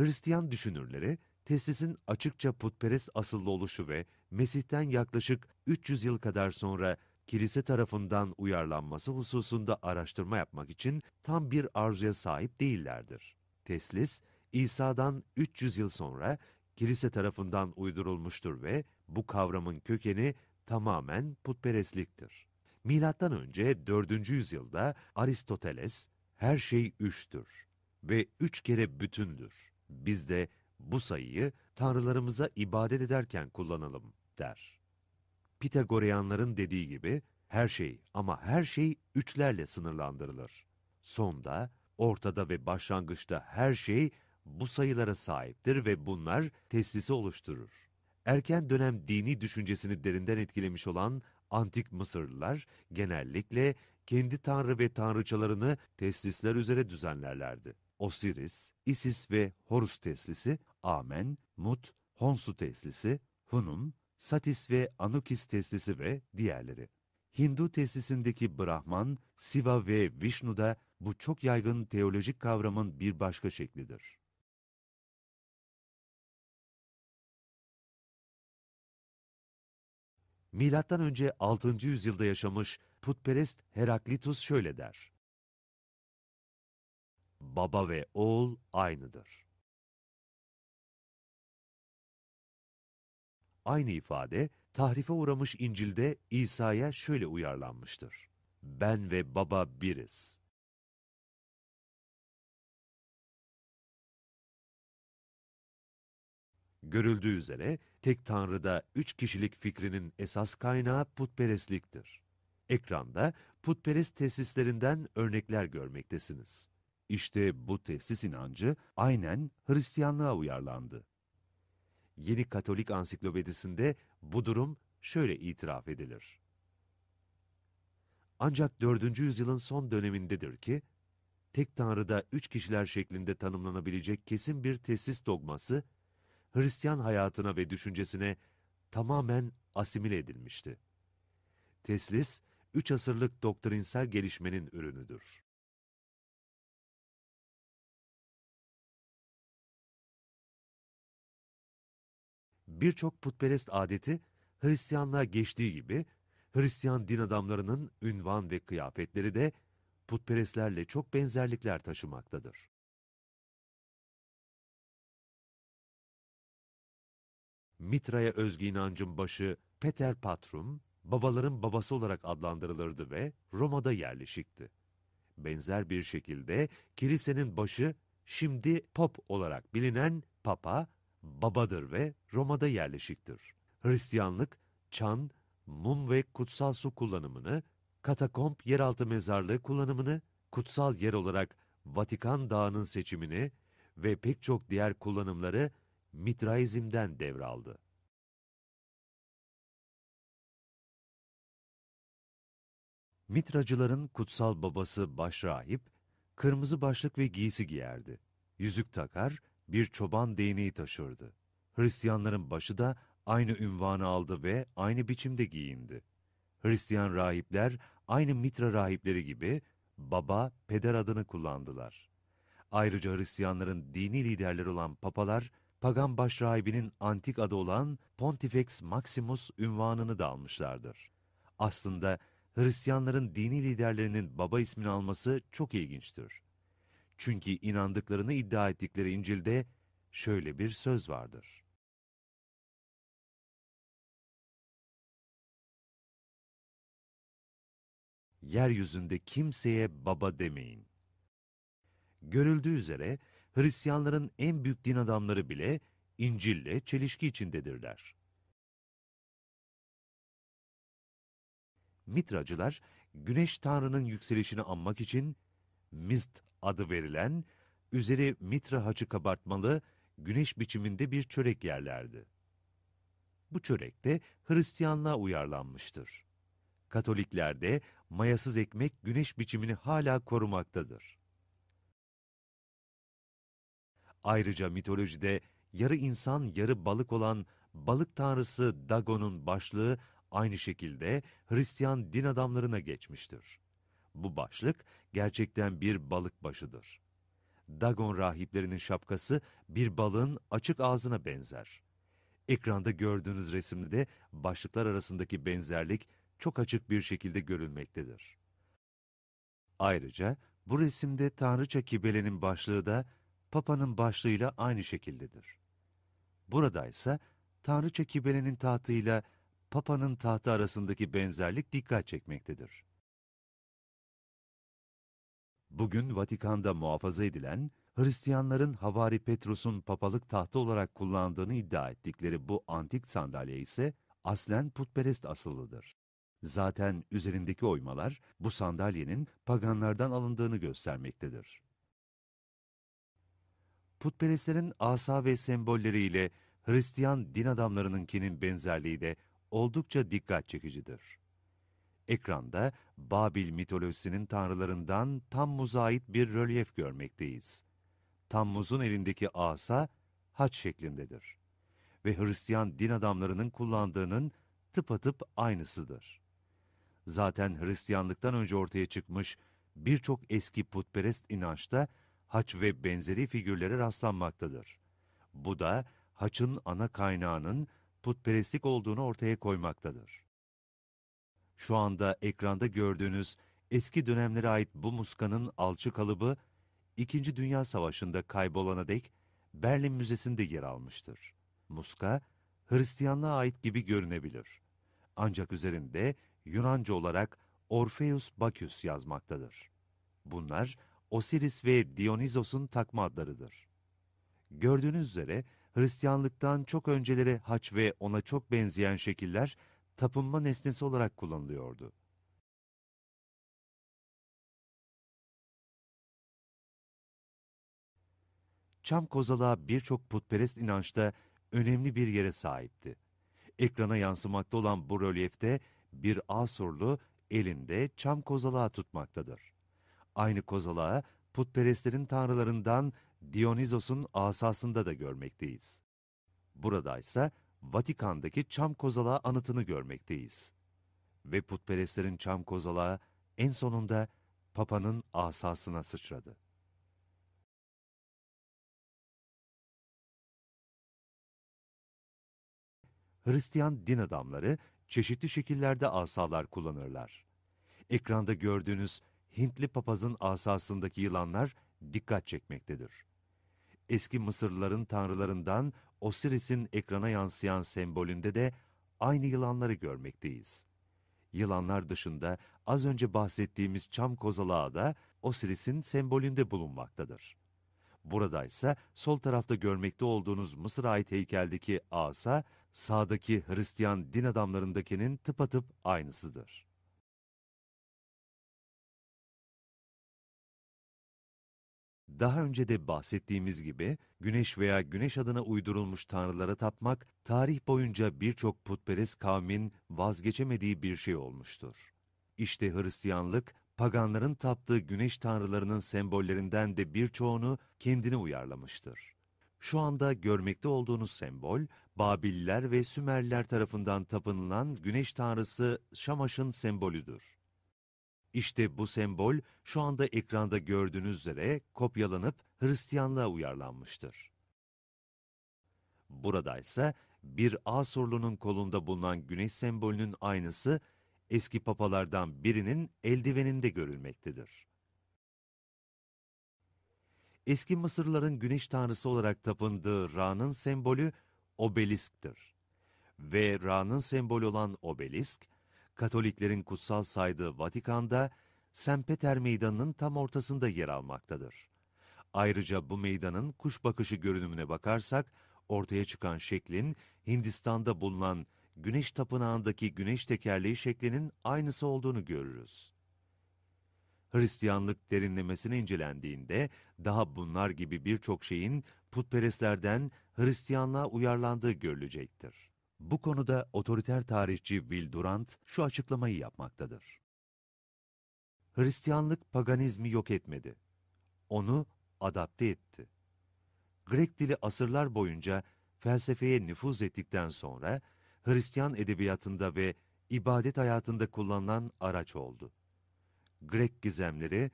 Hristiyan düşünürleri tesisin açıkça putperest asıllı oluşu ve Mesih'ten yaklaşık 300 yıl kadar sonra kilise tarafından uyarlanması hususunda araştırma yapmak için tam bir arzuya sahip değillerdir. Teslis, İsa'dan 300 yıl sonra kilise tarafından uydurulmuştur ve bu kavramın kökeni tamamen putperestliktir. Milattan önce 4. yüzyılda Aristoteles her şey üçtür ve üç kere bütündür biz de bu sayıyı tanrılarımıza ibadet ederken kullanalım der. Pitagoreyanların dediği gibi her şey ama her şey üçlerle sınırlandırılır. Sonda, ortada ve başlangıçta her şey bu sayılara sahiptir ve bunlar teslisi oluşturur. Erken dönem dini düşüncesini derinden etkilemiş olan antik Mısırlılar genellikle kendi tanrı ve tanrıçalarını teslisler üzere düzenlerlerdi. Osiris, Isis ve Horus teslisi, Amen, Mut, Honsu teslisi, Hunun, Satis ve Anukis teslisi ve diğerleri. Hindu teslisindeki Brahman, Siva ve Vishnu da bu çok yaygın teolojik kavramın bir başka şeklidir. Milattan önce 6. yüzyılda yaşamış putperest Heraklitus şöyle der: Baba ve oğul aynıdır. Aynı ifade tahrife uğramış İncil'de İsa'ya şöyle uyarlanmıştır. Ben ve baba biriz. Görüldüğü üzere tek tanrıda üç kişilik fikrinin esas kaynağı putperestliktir. Ekranda putperest tesislerinden örnekler görmektesiniz. İşte bu tesis inancı aynen Hristiyanlığa uyarlandı. Yeni Katolik Ansiklopedisinde bu durum şöyle itiraf edilir. Ancak 4. yüzyılın son dönemindedir ki, tek tanrıda üç kişiler şeklinde tanımlanabilecek kesin bir tesis dogması, Hristiyan hayatına ve düşüncesine tamamen asimile edilmişti. Teslis, üç asırlık doktrinsel gelişmenin ürünüdür. birçok putperest adeti Hristiyanlığa geçtiği gibi Hristiyan din adamlarının ünvan ve kıyafetleri de putperestlerle çok benzerlikler taşımaktadır. Mitra'ya özgü inancın başı Peter Patrum, babaların babası olarak adlandırılırdı ve Roma'da yerleşikti. Benzer bir şekilde kilisenin başı şimdi Pop olarak bilinen Papa, babadır ve Roma'da yerleşiktir. Hristiyanlık, çan, mum ve kutsal su kullanımını, katakomp yeraltı mezarlığı kullanımını, kutsal yer olarak Vatikan Dağı'nın seçimini ve pek çok diğer kullanımları Mitraizm'den devraldı. Mitracıların kutsal babası başrahip, kırmızı başlık ve giysi giyerdi. Yüzük takar bir çoban değneği taşırdı. Hristiyanların başı da aynı ünvanı aldı ve aynı biçimde giyindi. Hristiyan rahipler aynı mitra rahipleri gibi baba, peder adını kullandılar. Ayrıca Hristiyanların dini liderleri olan papalar, pagan başrahibinin antik adı olan Pontifex Maximus ünvanını da almışlardır. Aslında Hristiyanların dini liderlerinin baba ismini alması çok ilginçtir. Çünkü inandıklarını iddia ettikleri İncil'de şöyle bir söz vardır. Yeryüzünde kimseye baba demeyin. Görüldüğü üzere Hristiyanların en büyük din adamları bile İncil'le çelişki içindedirler. Mitracılar, güneş tanrının yükselişini anmak için Mist adı verilen, üzeri mitra haçı kabartmalı, güneş biçiminde bir çörek yerlerdi. Bu çörek de Hristiyanlığa uyarlanmıştır. Katoliklerde mayasız ekmek güneş biçimini hala korumaktadır. Ayrıca mitolojide yarı insan yarı balık olan balık tanrısı Dagon'un başlığı aynı şekilde Hristiyan din adamlarına geçmiştir. Bu başlık gerçekten bir balık başıdır. Dagon rahiplerinin şapkası bir balığın açık ağzına benzer. Ekranda gördüğünüz resimde başlıklar arasındaki benzerlik çok açık bir şekilde görülmektedir. Ayrıca bu resimde Tanrıça Kibele'nin başlığı da Papa'nın başlığıyla aynı şekildedir. Burada ise Tanrıça Kibele'nin tahtıyla Papa'nın tahtı arasındaki benzerlik dikkat çekmektedir bugün Vatikan'da muhafaza edilen, Hristiyanların Havari Petrus'un papalık tahtı olarak kullandığını iddia ettikleri bu antik sandalye ise aslen putperest asıllıdır. Zaten üzerindeki oymalar bu sandalyenin paganlardan alındığını göstermektedir. Putperestlerin asa ve sembolleriyle Hristiyan din adamlarınınkinin benzerliği de oldukça dikkat çekicidir ekranda Babil mitolojisinin tanrılarından tam muzayit bir rölyef görmekteyiz. Tammuz'un elindeki asa haç şeklindedir ve Hristiyan din adamlarının kullandığının tıpatıp aynısıdır. Zaten Hristiyanlıktan önce ortaya çıkmış birçok eski putperest inançta haç ve benzeri figürlere rastlanmaktadır. Bu da haçın ana kaynağının putperestlik olduğunu ortaya koymaktadır. Şu anda ekranda gördüğünüz eski dönemlere ait bu muskanın alçı kalıbı, İkinci Dünya Savaşı'nda kaybolana dek Berlin Müzesi'nde yer almıştır. Muska, Hristiyanlığa ait gibi görünebilir. Ancak üzerinde Yunanca olarak Orpheus Bacchus yazmaktadır. Bunlar Osiris ve Dionysos'un takma adlarıdır. Gördüğünüz üzere Hristiyanlıktan çok önceleri haç ve ona çok benzeyen şekiller tapınma nesnesi olarak kullanılıyordu. Çam kozalağı birçok putperest inançta önemli bir yere sahipti. Ekrana yansımakta olan bu rölyefte bir Asurlu elinde çam kozalağı tutmaktadır. Aynı kozalağı putperestlerin tanrılarından Dionizos'un asasında da görmekteyiz. Burada ise Vatikan'daki Çam Kozalağı anıtını görmekteyiz. Ve putperestlerin Çam Kozalağı en sonunda Papa'nın asasına sıçradı. Hristiyan din adamları çeşitli şekillerde asalar kullanırlar. Ekranda gördüğünüz Hintli papazın asasındaki yılanlar dikkat çekmektedir. Eski Mısırlıların tanrılarından Osiris'in ekrana yansıyan sembolünde de aynı yılanları görmekteyiz. Yılanlar dışında az önce bahsettiğimiz çam kozalağı da Osiris'in sembolünde bulunmaktadır. Burada ise sol tarafta görmekte olduğunuz Mısır ait heykeldeki asa, sağdaki Hristiyan din adamlarındakinin tıpatıp aynısıdır. Daha önce de bahsettiğimiz gibi güneş veya güneş adına uydurulmuş tanrılara tapmak tarih boyunca birçok putperest kavmin vazgeçemediği bir şey olmuştur. İşte Hristiyanlık paganların taptığı güneş tanrılarının sembollerinden de birçoğunu kendine uyarlamıştır. Şu anda görmekte olduğunuz sembol, Babiller ve Sümerler tarafından tapınılan güneş tanrısı Şamaş'ın sembolüdür. İşte bu sembol şu anda ekranda gördüğünüz üzere kopyalanıp Hristiyanlığa uyarlanmıştır. Buradaysa bir Asurlu'nun kolunda bulunan güneş sembolünün aynısı eski papalardan birinin eldiveninde görülmektedir. Eski Mısırlıların güneş tanrısı olarak tapındığı Ra'nın sembolü obelisktir. Ve Ra'nın sembolü olan obelisk, Katoliklerin kutsal saydığı Vatikan'da Sempeter Meydanı'nın tam ortasında yer almaktadır. Ayrıca bu meydanın kuş bakışı görünümüne bakarsak ortaya çıkan şeklin Hindistan'da bulunan Güneş Tapınağı'ndaki güneş tekerleği şeklinin aynısı olduğunu görürüz. Hristiyanlık derinlemesine incelendiğinde daha bunlar gibi birçok şeyin putperestlerden Hristiyanlığa uyarlandığı görülecektir. Bu konuda otoriter tarihçi Will Durant şu açıklamayı yapmaktadır. Hristiyanlık paganizmi yok etmedi. Onu adapte etti. Grek dili asırlar boyunca felsefeye nüfuz ettikten sonra Hristiyan edebiyatında ve ibadet hayatında kullanılan araç oldu. Grek gizemleri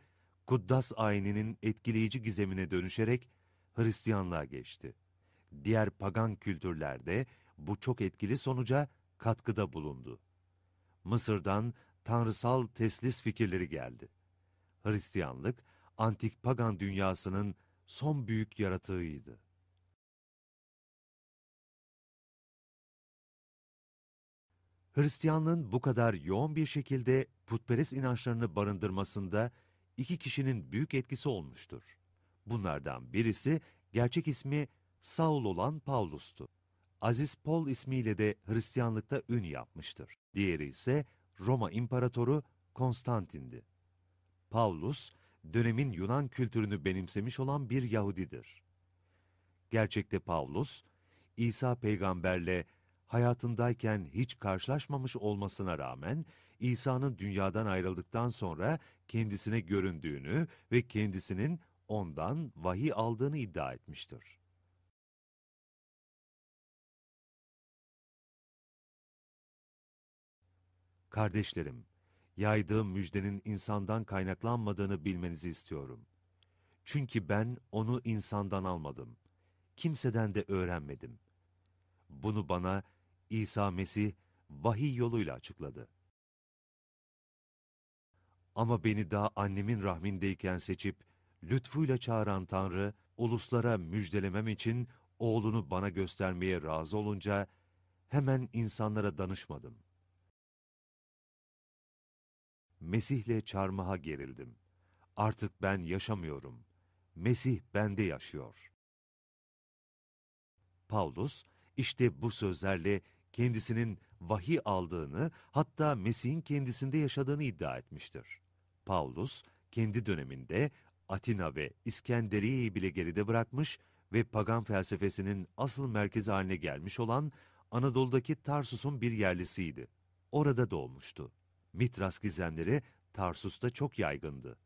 Kuddas ayininin etkileyici gizemine dönüşerek Hristiyanlığa geçti. Diğer pagan kültürlerde bu çok etkili sonuca katkıda bulundu. Mısır'dan tanrısal teslis fikirleri geldi. Hristiyanlık, antik pagan dünyasının son büyük yaratığıydı. Hristiyanlığın bu kadar yoğun bir şekilde putperest inançlarını barındırmasında iki kişinin büyük etkisi olmuştur. Bunlardan birisi gerçek ismi Saul olan Paulus'tu. Aziz Pol ismiyle de Hristiyanlıkta ün yapmıştır. Diğeri ise Roma İmparatoru Konstantin'di. Paulus, dönemin Yunan kültürünü benimsemiş olan bir Yahudidir. Gerçekte Paulus, İsa peygamberle hayatındayken hiç karşılaşmamış olmasına rağmen İsa'nın dünyadan ayrıldıktan sonra kendisine göründüğünü ve kendisinin ondan vahiy aldığını iddia etmiştir. Kardeşlerim, yaydığım müjdenin insandan kaynaklanmadığını bilmenizi istiyorum. Çünkü ben onu insandan almadım. Kimseden de öğrenmedim. Bunu bana İsa Mesih vahiy yoluyla açıkladı. Ama beni daha annemin rahmindeyken seçip, lütfuyla çağıran Tanrı, uluslara müjdelemem için oğlunu bana göstermeye razı olunca, hemen insanlara danışmadım. Mesih'le çarmıha gerildim. Artık ben yaşamıyorum. Mesih bende yaşıyor. Paulus, işte bu sözlerle kendisinin vahiy aldığını, hatta Mesih'in kendisinde yaşadığını iddia etmiştir. Paulus, kendi döneminde Atina ve İskenderiye'yi bile geride bırakmış ve pagan felsefesinin asıl merkezi haline gelmiş olan Anadolu'daki Tarsus'un bir yerlisiydi. Orada doğmuştu. Mitras gizemleri Tarsus'ta çok yaygındı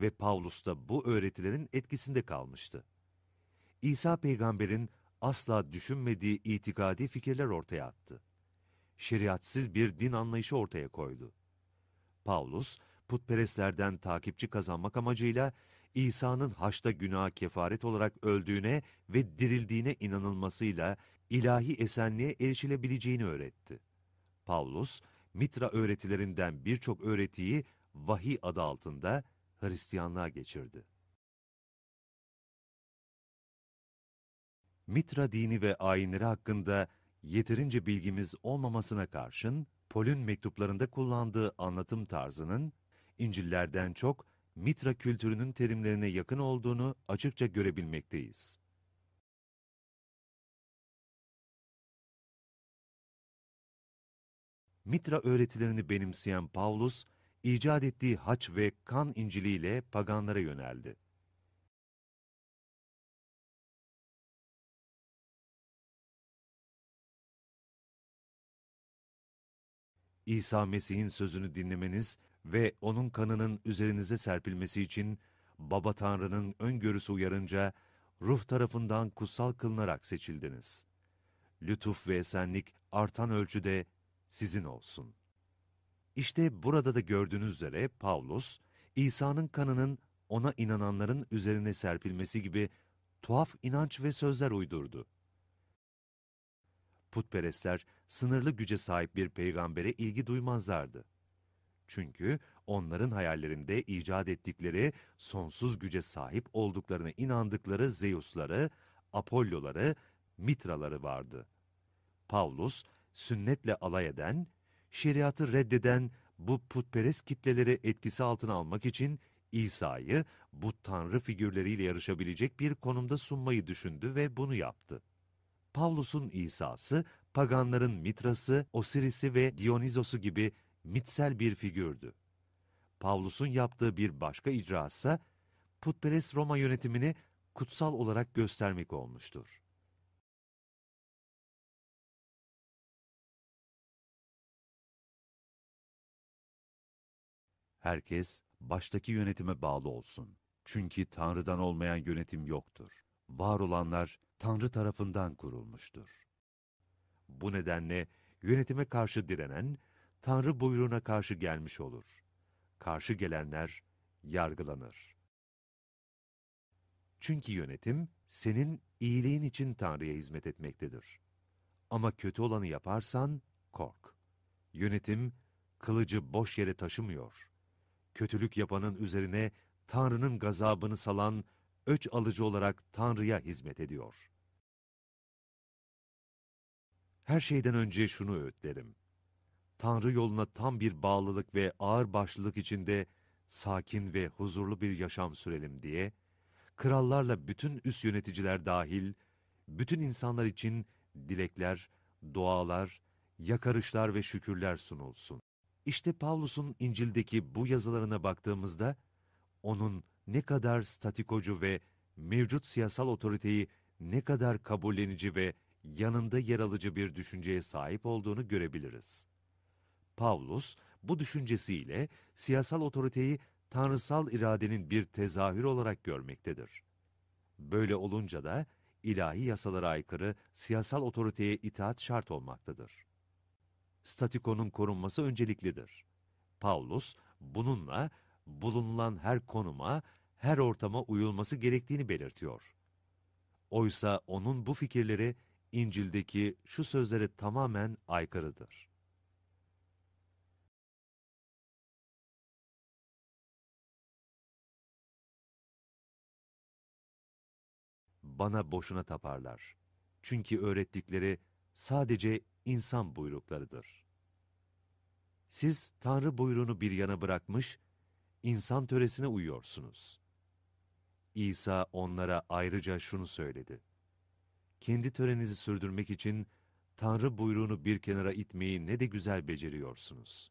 ve Pavlus da bu öğretilerin etkisinde kalmıştı. İsa peygamberin asla düşünmediği itikadi fikirler ortaya attı. Şeriatsız bir din anlayışı ortaya koydu. Pavlus, putperestlerden takipçi kazanmak amacıyla İsa'nın haçta günah kefaret olarak öldüğüne ve dirildiğine inanılmasıyla ilahi esenliğe erişilebileceğini öğretti. Pavlus, Mitra öğretilerinden birçok öğretiyi vahiy adı altında Hristiyanlığa geçirdi. Mitra dini ve ayinleri hakkında yeterince bilgimiz olmamasına karşın, Pol'ün mektuplarında kullandığı anlatım tarzının, İncil'lerden çok Mitra kültürünün terimlerine yakın olduğunu açıkça görebilmekteyiz. Mitra öğretilerini benimseyen Paulus, icat ettiği haç ve kan inciliyle paganlara yöneldi. İsa Mesih'in sözünü dinlemeniz ve onun kanının üzerinize serpilmesi için Baba Tanrı'nın öngörüsü uyarınca ruh tarafından kutsal kılınarak seçildiniz. Lütuf ve esenlik artan ölçüde sizin olsun. İşte burada da gördüğünüz üzere Pavlus, İsa'nın kanının ona inananların üzerine serpilmesi gibi tuhaf inanç ve sözler uydurdu. Putperestler sınırlı güce sahip bir peygambere ilgi duymazlardı. Çünkü onların hayallerinde icat ettikleri, sonsuz güce sahip olduklarına inandıkları Zeus'ları, Apollo'ları, Mitraları vardı. Pavlus, sünnetle alay eden, şeriatı reddeden bu putperest kitleleri etkisi altına almak için İsa'yı bu tanrı figürleriyle yarışabilecek bir konumda sunmayı düşündü ve bunu yaptı. Pavlus'un İsa'sı, paganların Mitrası, Osiris'i ve Dionizos'u gibi mitsel bir figürdü. Pavlus'un yaptığı bir başka icrassa, putperest Roma yönetimini kutsal olarak göstermek olmuştur. Herkes baştaki yönetime bağlı olsun. Çünkü Tanrı'dan olmayan yönetim yoktur. Var olanlar Tanrı tarafından kurulmuştur. Bu nedenle yönetime karşı direnen, Tanrı buyruğuna karşı gelmiş olur. Karşı gelenler yargılanır. Çünkü yönetim, senin iyiliğin için Tanrı'ya hizmet etmektedir. Ama kötü olanı yaparsan kork. Yönetim, kılıcı boş yere taşımıyor.'' kötülük yapanın üzerine Tanrı'nın gazabını salan öç alıcı olarak Tanrı'ya hizmet ediyor. Her şeyden önce şunu öğütlerim. Tanrı yoluna tam bir bağlılık ve ağır başlılık içinde sakin ve huzurlu bir yaşam sürelim diye, krallarla bütün üst yöneticiler dahil, bütün insanlar için dilekler, dualar, yakarışlar ve şükürler sunulsun. İşte Pavlus'un İncil'deki bu yazılarına baktığımızda onun ne kadar statikocu ve mevcut siyasal otoriteyi ne kadar kabullenici ve yanında yer alıcı bir düşünceye sahip olduğunu görebiliriz. Pavlus bu düşüncesiyle siyasal otoriteyi tanrısal iradenin bir tezahür olarak görmektedir. Böyle olunca da ilahi yasalara aykırı siyasal otoriteye itaat şart olmaktadır statikonun korunması önceliklidir. Paulus bununla bulunulan her konuma, her ortama uyulması gerektiğini belirtiyor. Oysa onun bu fikirleri İncil'deki şu sözlere tamamen aykırıdır. Bana boşuna taparlar. Çünkü öğrettikleri sadece insan buyruklarıdır. Siz Tanrı buyruğunu bir yana bırakmış, insan töresine uyuyorsunuz. İsa onlara ayrıca şunu söyledi. Kendi törenizi sürdürmek için Tanrı buyruğunu bir kenara itmeyi ne de güzel beceriyorsunuz.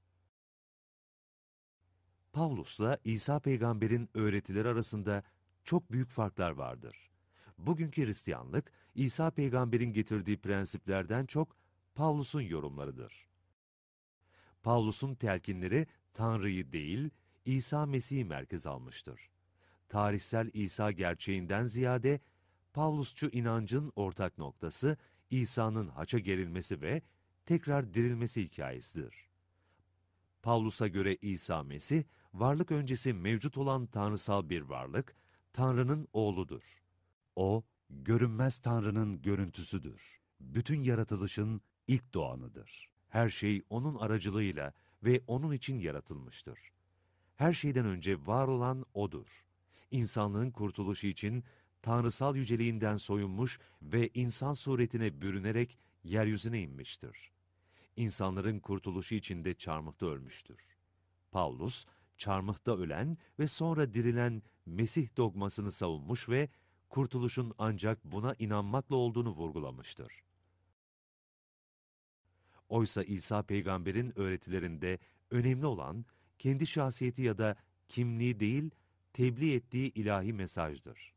Pavlus'la İsa peygamberin öğretileri arasında çok büyük farklar vardır. Bugünkü Hristiyanlık, İsa peygamberin getirdiği prensiplerden çok Pavlus'un yorumlarıdır. Pavlus'un telkinleri Tanrı'yı değil, İsa Mesih'i merkez almıştır. Tarihsel İsa gerçeğinden ziyade, Pavlusçu inancın ortak noktası İsa'nın haça gerilmesi ve tekrar dirilmesi hikayesidir. Pavlus'a göre İsa Mesih, varlık öncesi mevcut olan tanrısal bir varlık, Tanrı'nın oğludur. O, görünmez Tanrı'nın görüntüsüdür. Bütün yaratılışın ilk doğanıdır. Her şey onun aracılığıyla ve onun için yaratılmıştır. Her şeyden önce var olan O'dur. İnsanlığın kurtuluşu için tanrısal yüceliğinden soyunmuş ve insan suretine bürünerek yeryüzüne inmiştir. İnsanların kurtuluşu için de çarmıhta ölmüştür. Paulus, çarmıhta ölen ve sonra dirilen Mesih dogmasını savunmuş ve kurtuluşun ancak buna inanmakla olduğunu vurgulamıştır. Oysa İsa peygamberin öğretilerinde önemli olan kendi şahsiyeti ya da kimliği değil, tebliğ ettiği ilahi mesajdır.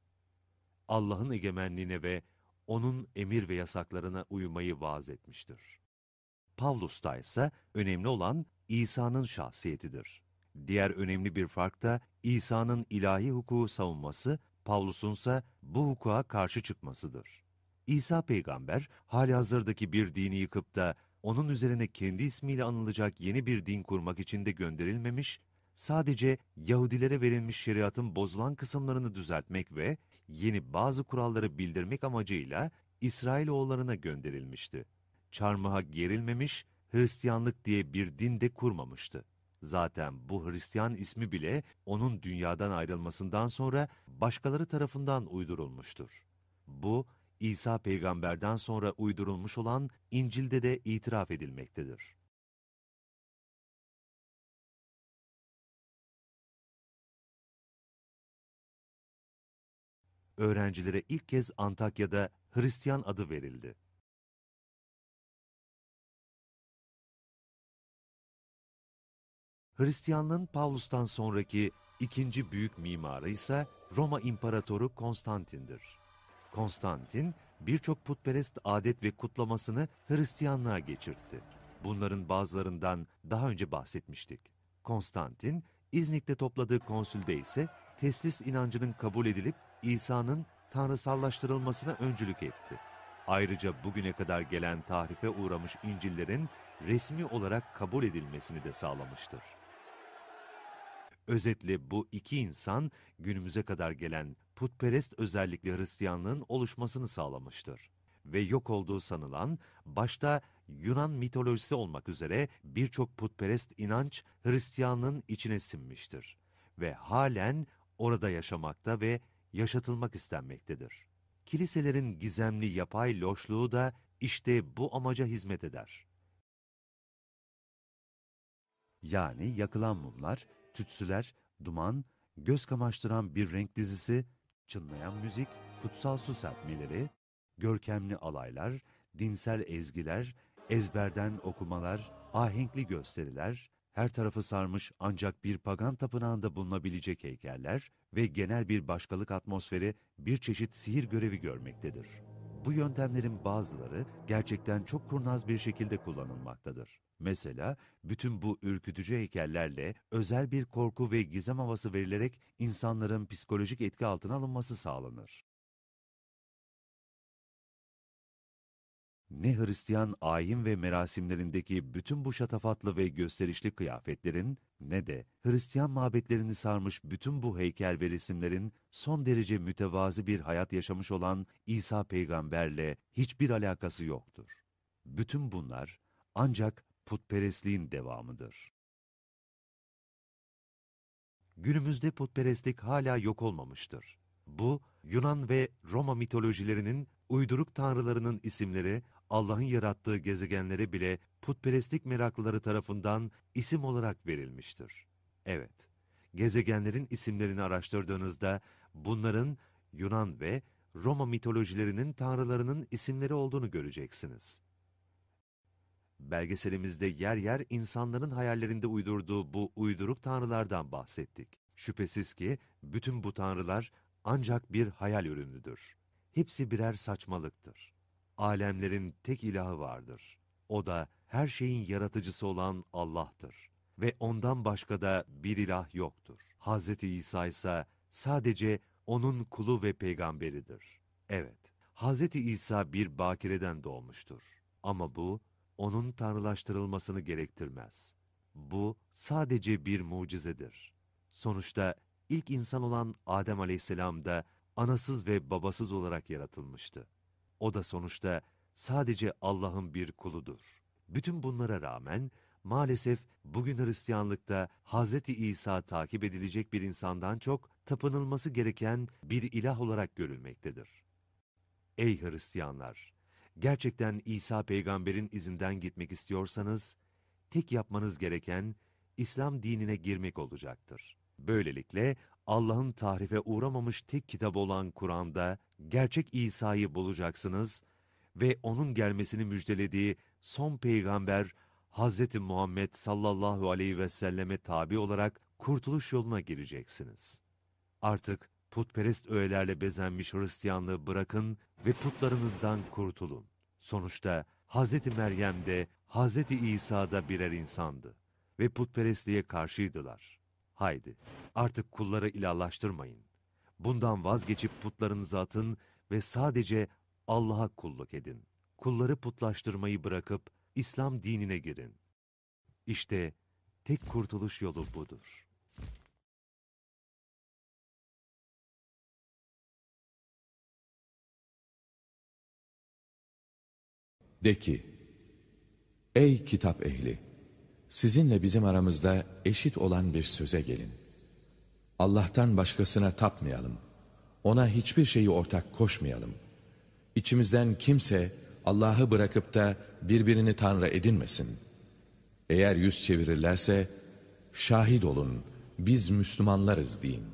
Allah'ın egemenliğine ve onun emir ve yasaklarına uymayı vaaz etmiştir. Pavlus'ta ise önemli olan İsa'nın şahsiyetidir. Diğer önemli bir fark da İsa'nın ilahi hukuku savunması, Pavlus'unsa bu hukuka karşı çıkmasıdır. İsa peygamber, halihazırdaki bir dini yıkıp da onun üzerine kendi ismiyle anılacak yeni bir din kurmak için de gönderilmemiş, sadece Yahudilere verilmiş şeriatın bozulan kısımlarını düzeltmek ve yeni bazı kuralları bildirmek amacıyla İsrailoğullarına gönderilmişti. Çarmıha gerilmemiş, Hristiyanlık diye bir din de kurmamıştı. Zaten bu Hristiyan ismi bile onun dünyadan ayrılmasından sonra başkaları tarafından uydurulmuştur. Bu İsa peygamberden sonra uydurulmuş olan İncil'de de itiraf edilmektedir. Öğrencilere ilk kez Antakya'da Hristiyan adı verildi. Hristiyanlığın Pavlus'tan sonraki ikinci büyük mimarı ise Roma İmparatoru Konstantin'dir. Konstantin birçok putperest adet ve kutlamasını Hristiyanlığa geçirtti. Bunların bazılarından daha önce bahsetmiştik. Konstantin, İznik'te topladığı konsülde ise teslis inancının kabul edilip İsa'nın tanrısallaştırılmasına öncülük etti. Ayrıca bugüne kadar gelen tahrife uğramış İncil'lerin resmi olarak kabul edilmesini de sağlamıştır. Özetle bu iki insan günümüze kadar gelen putperest özellikle Hristiyanlığın oluşmasını sağlamıştır ve yok olduğu sanılan başta Yunan mitolojisi olmak üzere birçok putperest inanç Hristiyanlığın içine sinmiştir ve halen orada yaşamakta ve yaşatılmak istenmektedir. Kiliselerin gizemli yapay loşluğu da işte bu amaca hizmet eder. Yani yakılan mumlar Tütsüler, Duman, Göz Kamaştıran Bir Renk dizisi, Çınlayan Müzik, Kutsal Su Serpmeleri, Görkemli Alaylar, Dinsel Ezgiler, Ezberden Okumalar, Ahenkli Gösteriler, her tarafı sarmış ancak bir pagan tapınağında bulunabilecek heykeller ve genel bir başkalık atmosferi bir çeşit sihir görevi görmektedir. Bu yöntemlerin bazıları gerçekten çok kurnaz bir şekilde kullanılmaktadır. Mesela bütün bu ürkütücü heykellerle özel bir korku ve gizem havası verilerek insanların psikolojik etki altına alınması sağlanır. ne Hristiyan ayin ve merasimlerindeki bütün bu şatafatlı ve gösterişli kıyafetlerin ne de Hristiyan mabetlerini sarmış bütün bu heykel ve resimlerin son derece mütevazi bir hayat yaşamış olan İsa peygamberle hiçbir alakası yoktur. Bütün bunlar ancak putperestliğin devamıdır. Günümüzde putperestlik hala yok olmamıştır. Bu, Yunan ve Roma mitolojilerinin uyduruk tanrılarının isimleri, Allah'ın yarattığı gezegenlere bile putperestlik meraklıları tarafından isim olarak verilmiştir. Evet, gezegenlerin isimlerini araştırdığınızda bunların Yunan ve Roma mitolojilerinin tanrılarının isimleri olduğunu göreceksiniz. Belgeselimizde yer yer insanların hayallerinde uydurduğu bu uyduruk tanrılardan bahsettik. Şüphesiz ki bütün bu tanrılar ancak bir hayal ürünüdür. Hepsi birer saçmalıktır. Alemlerin tek ilahı vardır. O da her şeyin yaratıcısı olan Allah'tır. Ve ondan başka da bir ilah yoktur. Hz. İsa ise sadece onun kulu ve peygamberidir. Evet, Hz. İsa bir bakireden doğmuştur. Ama bu onun tanrılaştırılmasını gerektirmez. Bu sadece bir mucizedir. Sonuçta ilk insan olan Adem aleyhisselam da anasız ve babasız olarak yaratılmıştı. O da sonuçta sadece Allah'ın bir kuludur. Bütün bunlara rağmen maalesef bugün Hristiyanlıkta Hz. İsa takip edilecek bir insandan çok tapınılması gereken bir ilah olarak görülmektedir. Ey Hristiyanlar! gerçekten İsa peygamberin izinden gitmek istiyorsanız, tek yapmanız gereken İslam dinine girmek olacaktır. Böylelikle Allah'ın tahrife uğramamış tek kitap olan Kur'an'da gerçek İsa'yı bulacaksınız ve onun gelmesini müjdelediği son peygamber Hz. Muhammed sallallahu aleyhi ve selleme tabi olarak kurtuluş yoluna gireceksiniz. Artık putperest öğelerle bezenmiş Hristiyanlığı bırakın ve putlarınızdan kurtulun. Sonuçta Hz. Meryem de Hz. İsa da birer insandı ve putperestliğe karşıydılar. Haydi artık kulları ilahlaştırmayın. Bundan vazgeçip putlarınızı atın ve sadece Allah'a kulluk edin. Kulları putlaştırmayı bırakıp İslam dinine girin. İşte tek kurtuluş yolu budur. De ki, ey kitap ehli, sizinle bizim aramızda eşit olan bir söze gelin. Allah'tan başkasına tapmayalım. Ona hiçbir şeyi ortak koşmayalım. İçimizden kimse Allah'ı bırakıp da birbirini Tanrı edinmesin. Eğer yüz çevirirlerse, şahit olun, biz Müslümanlarız deyin.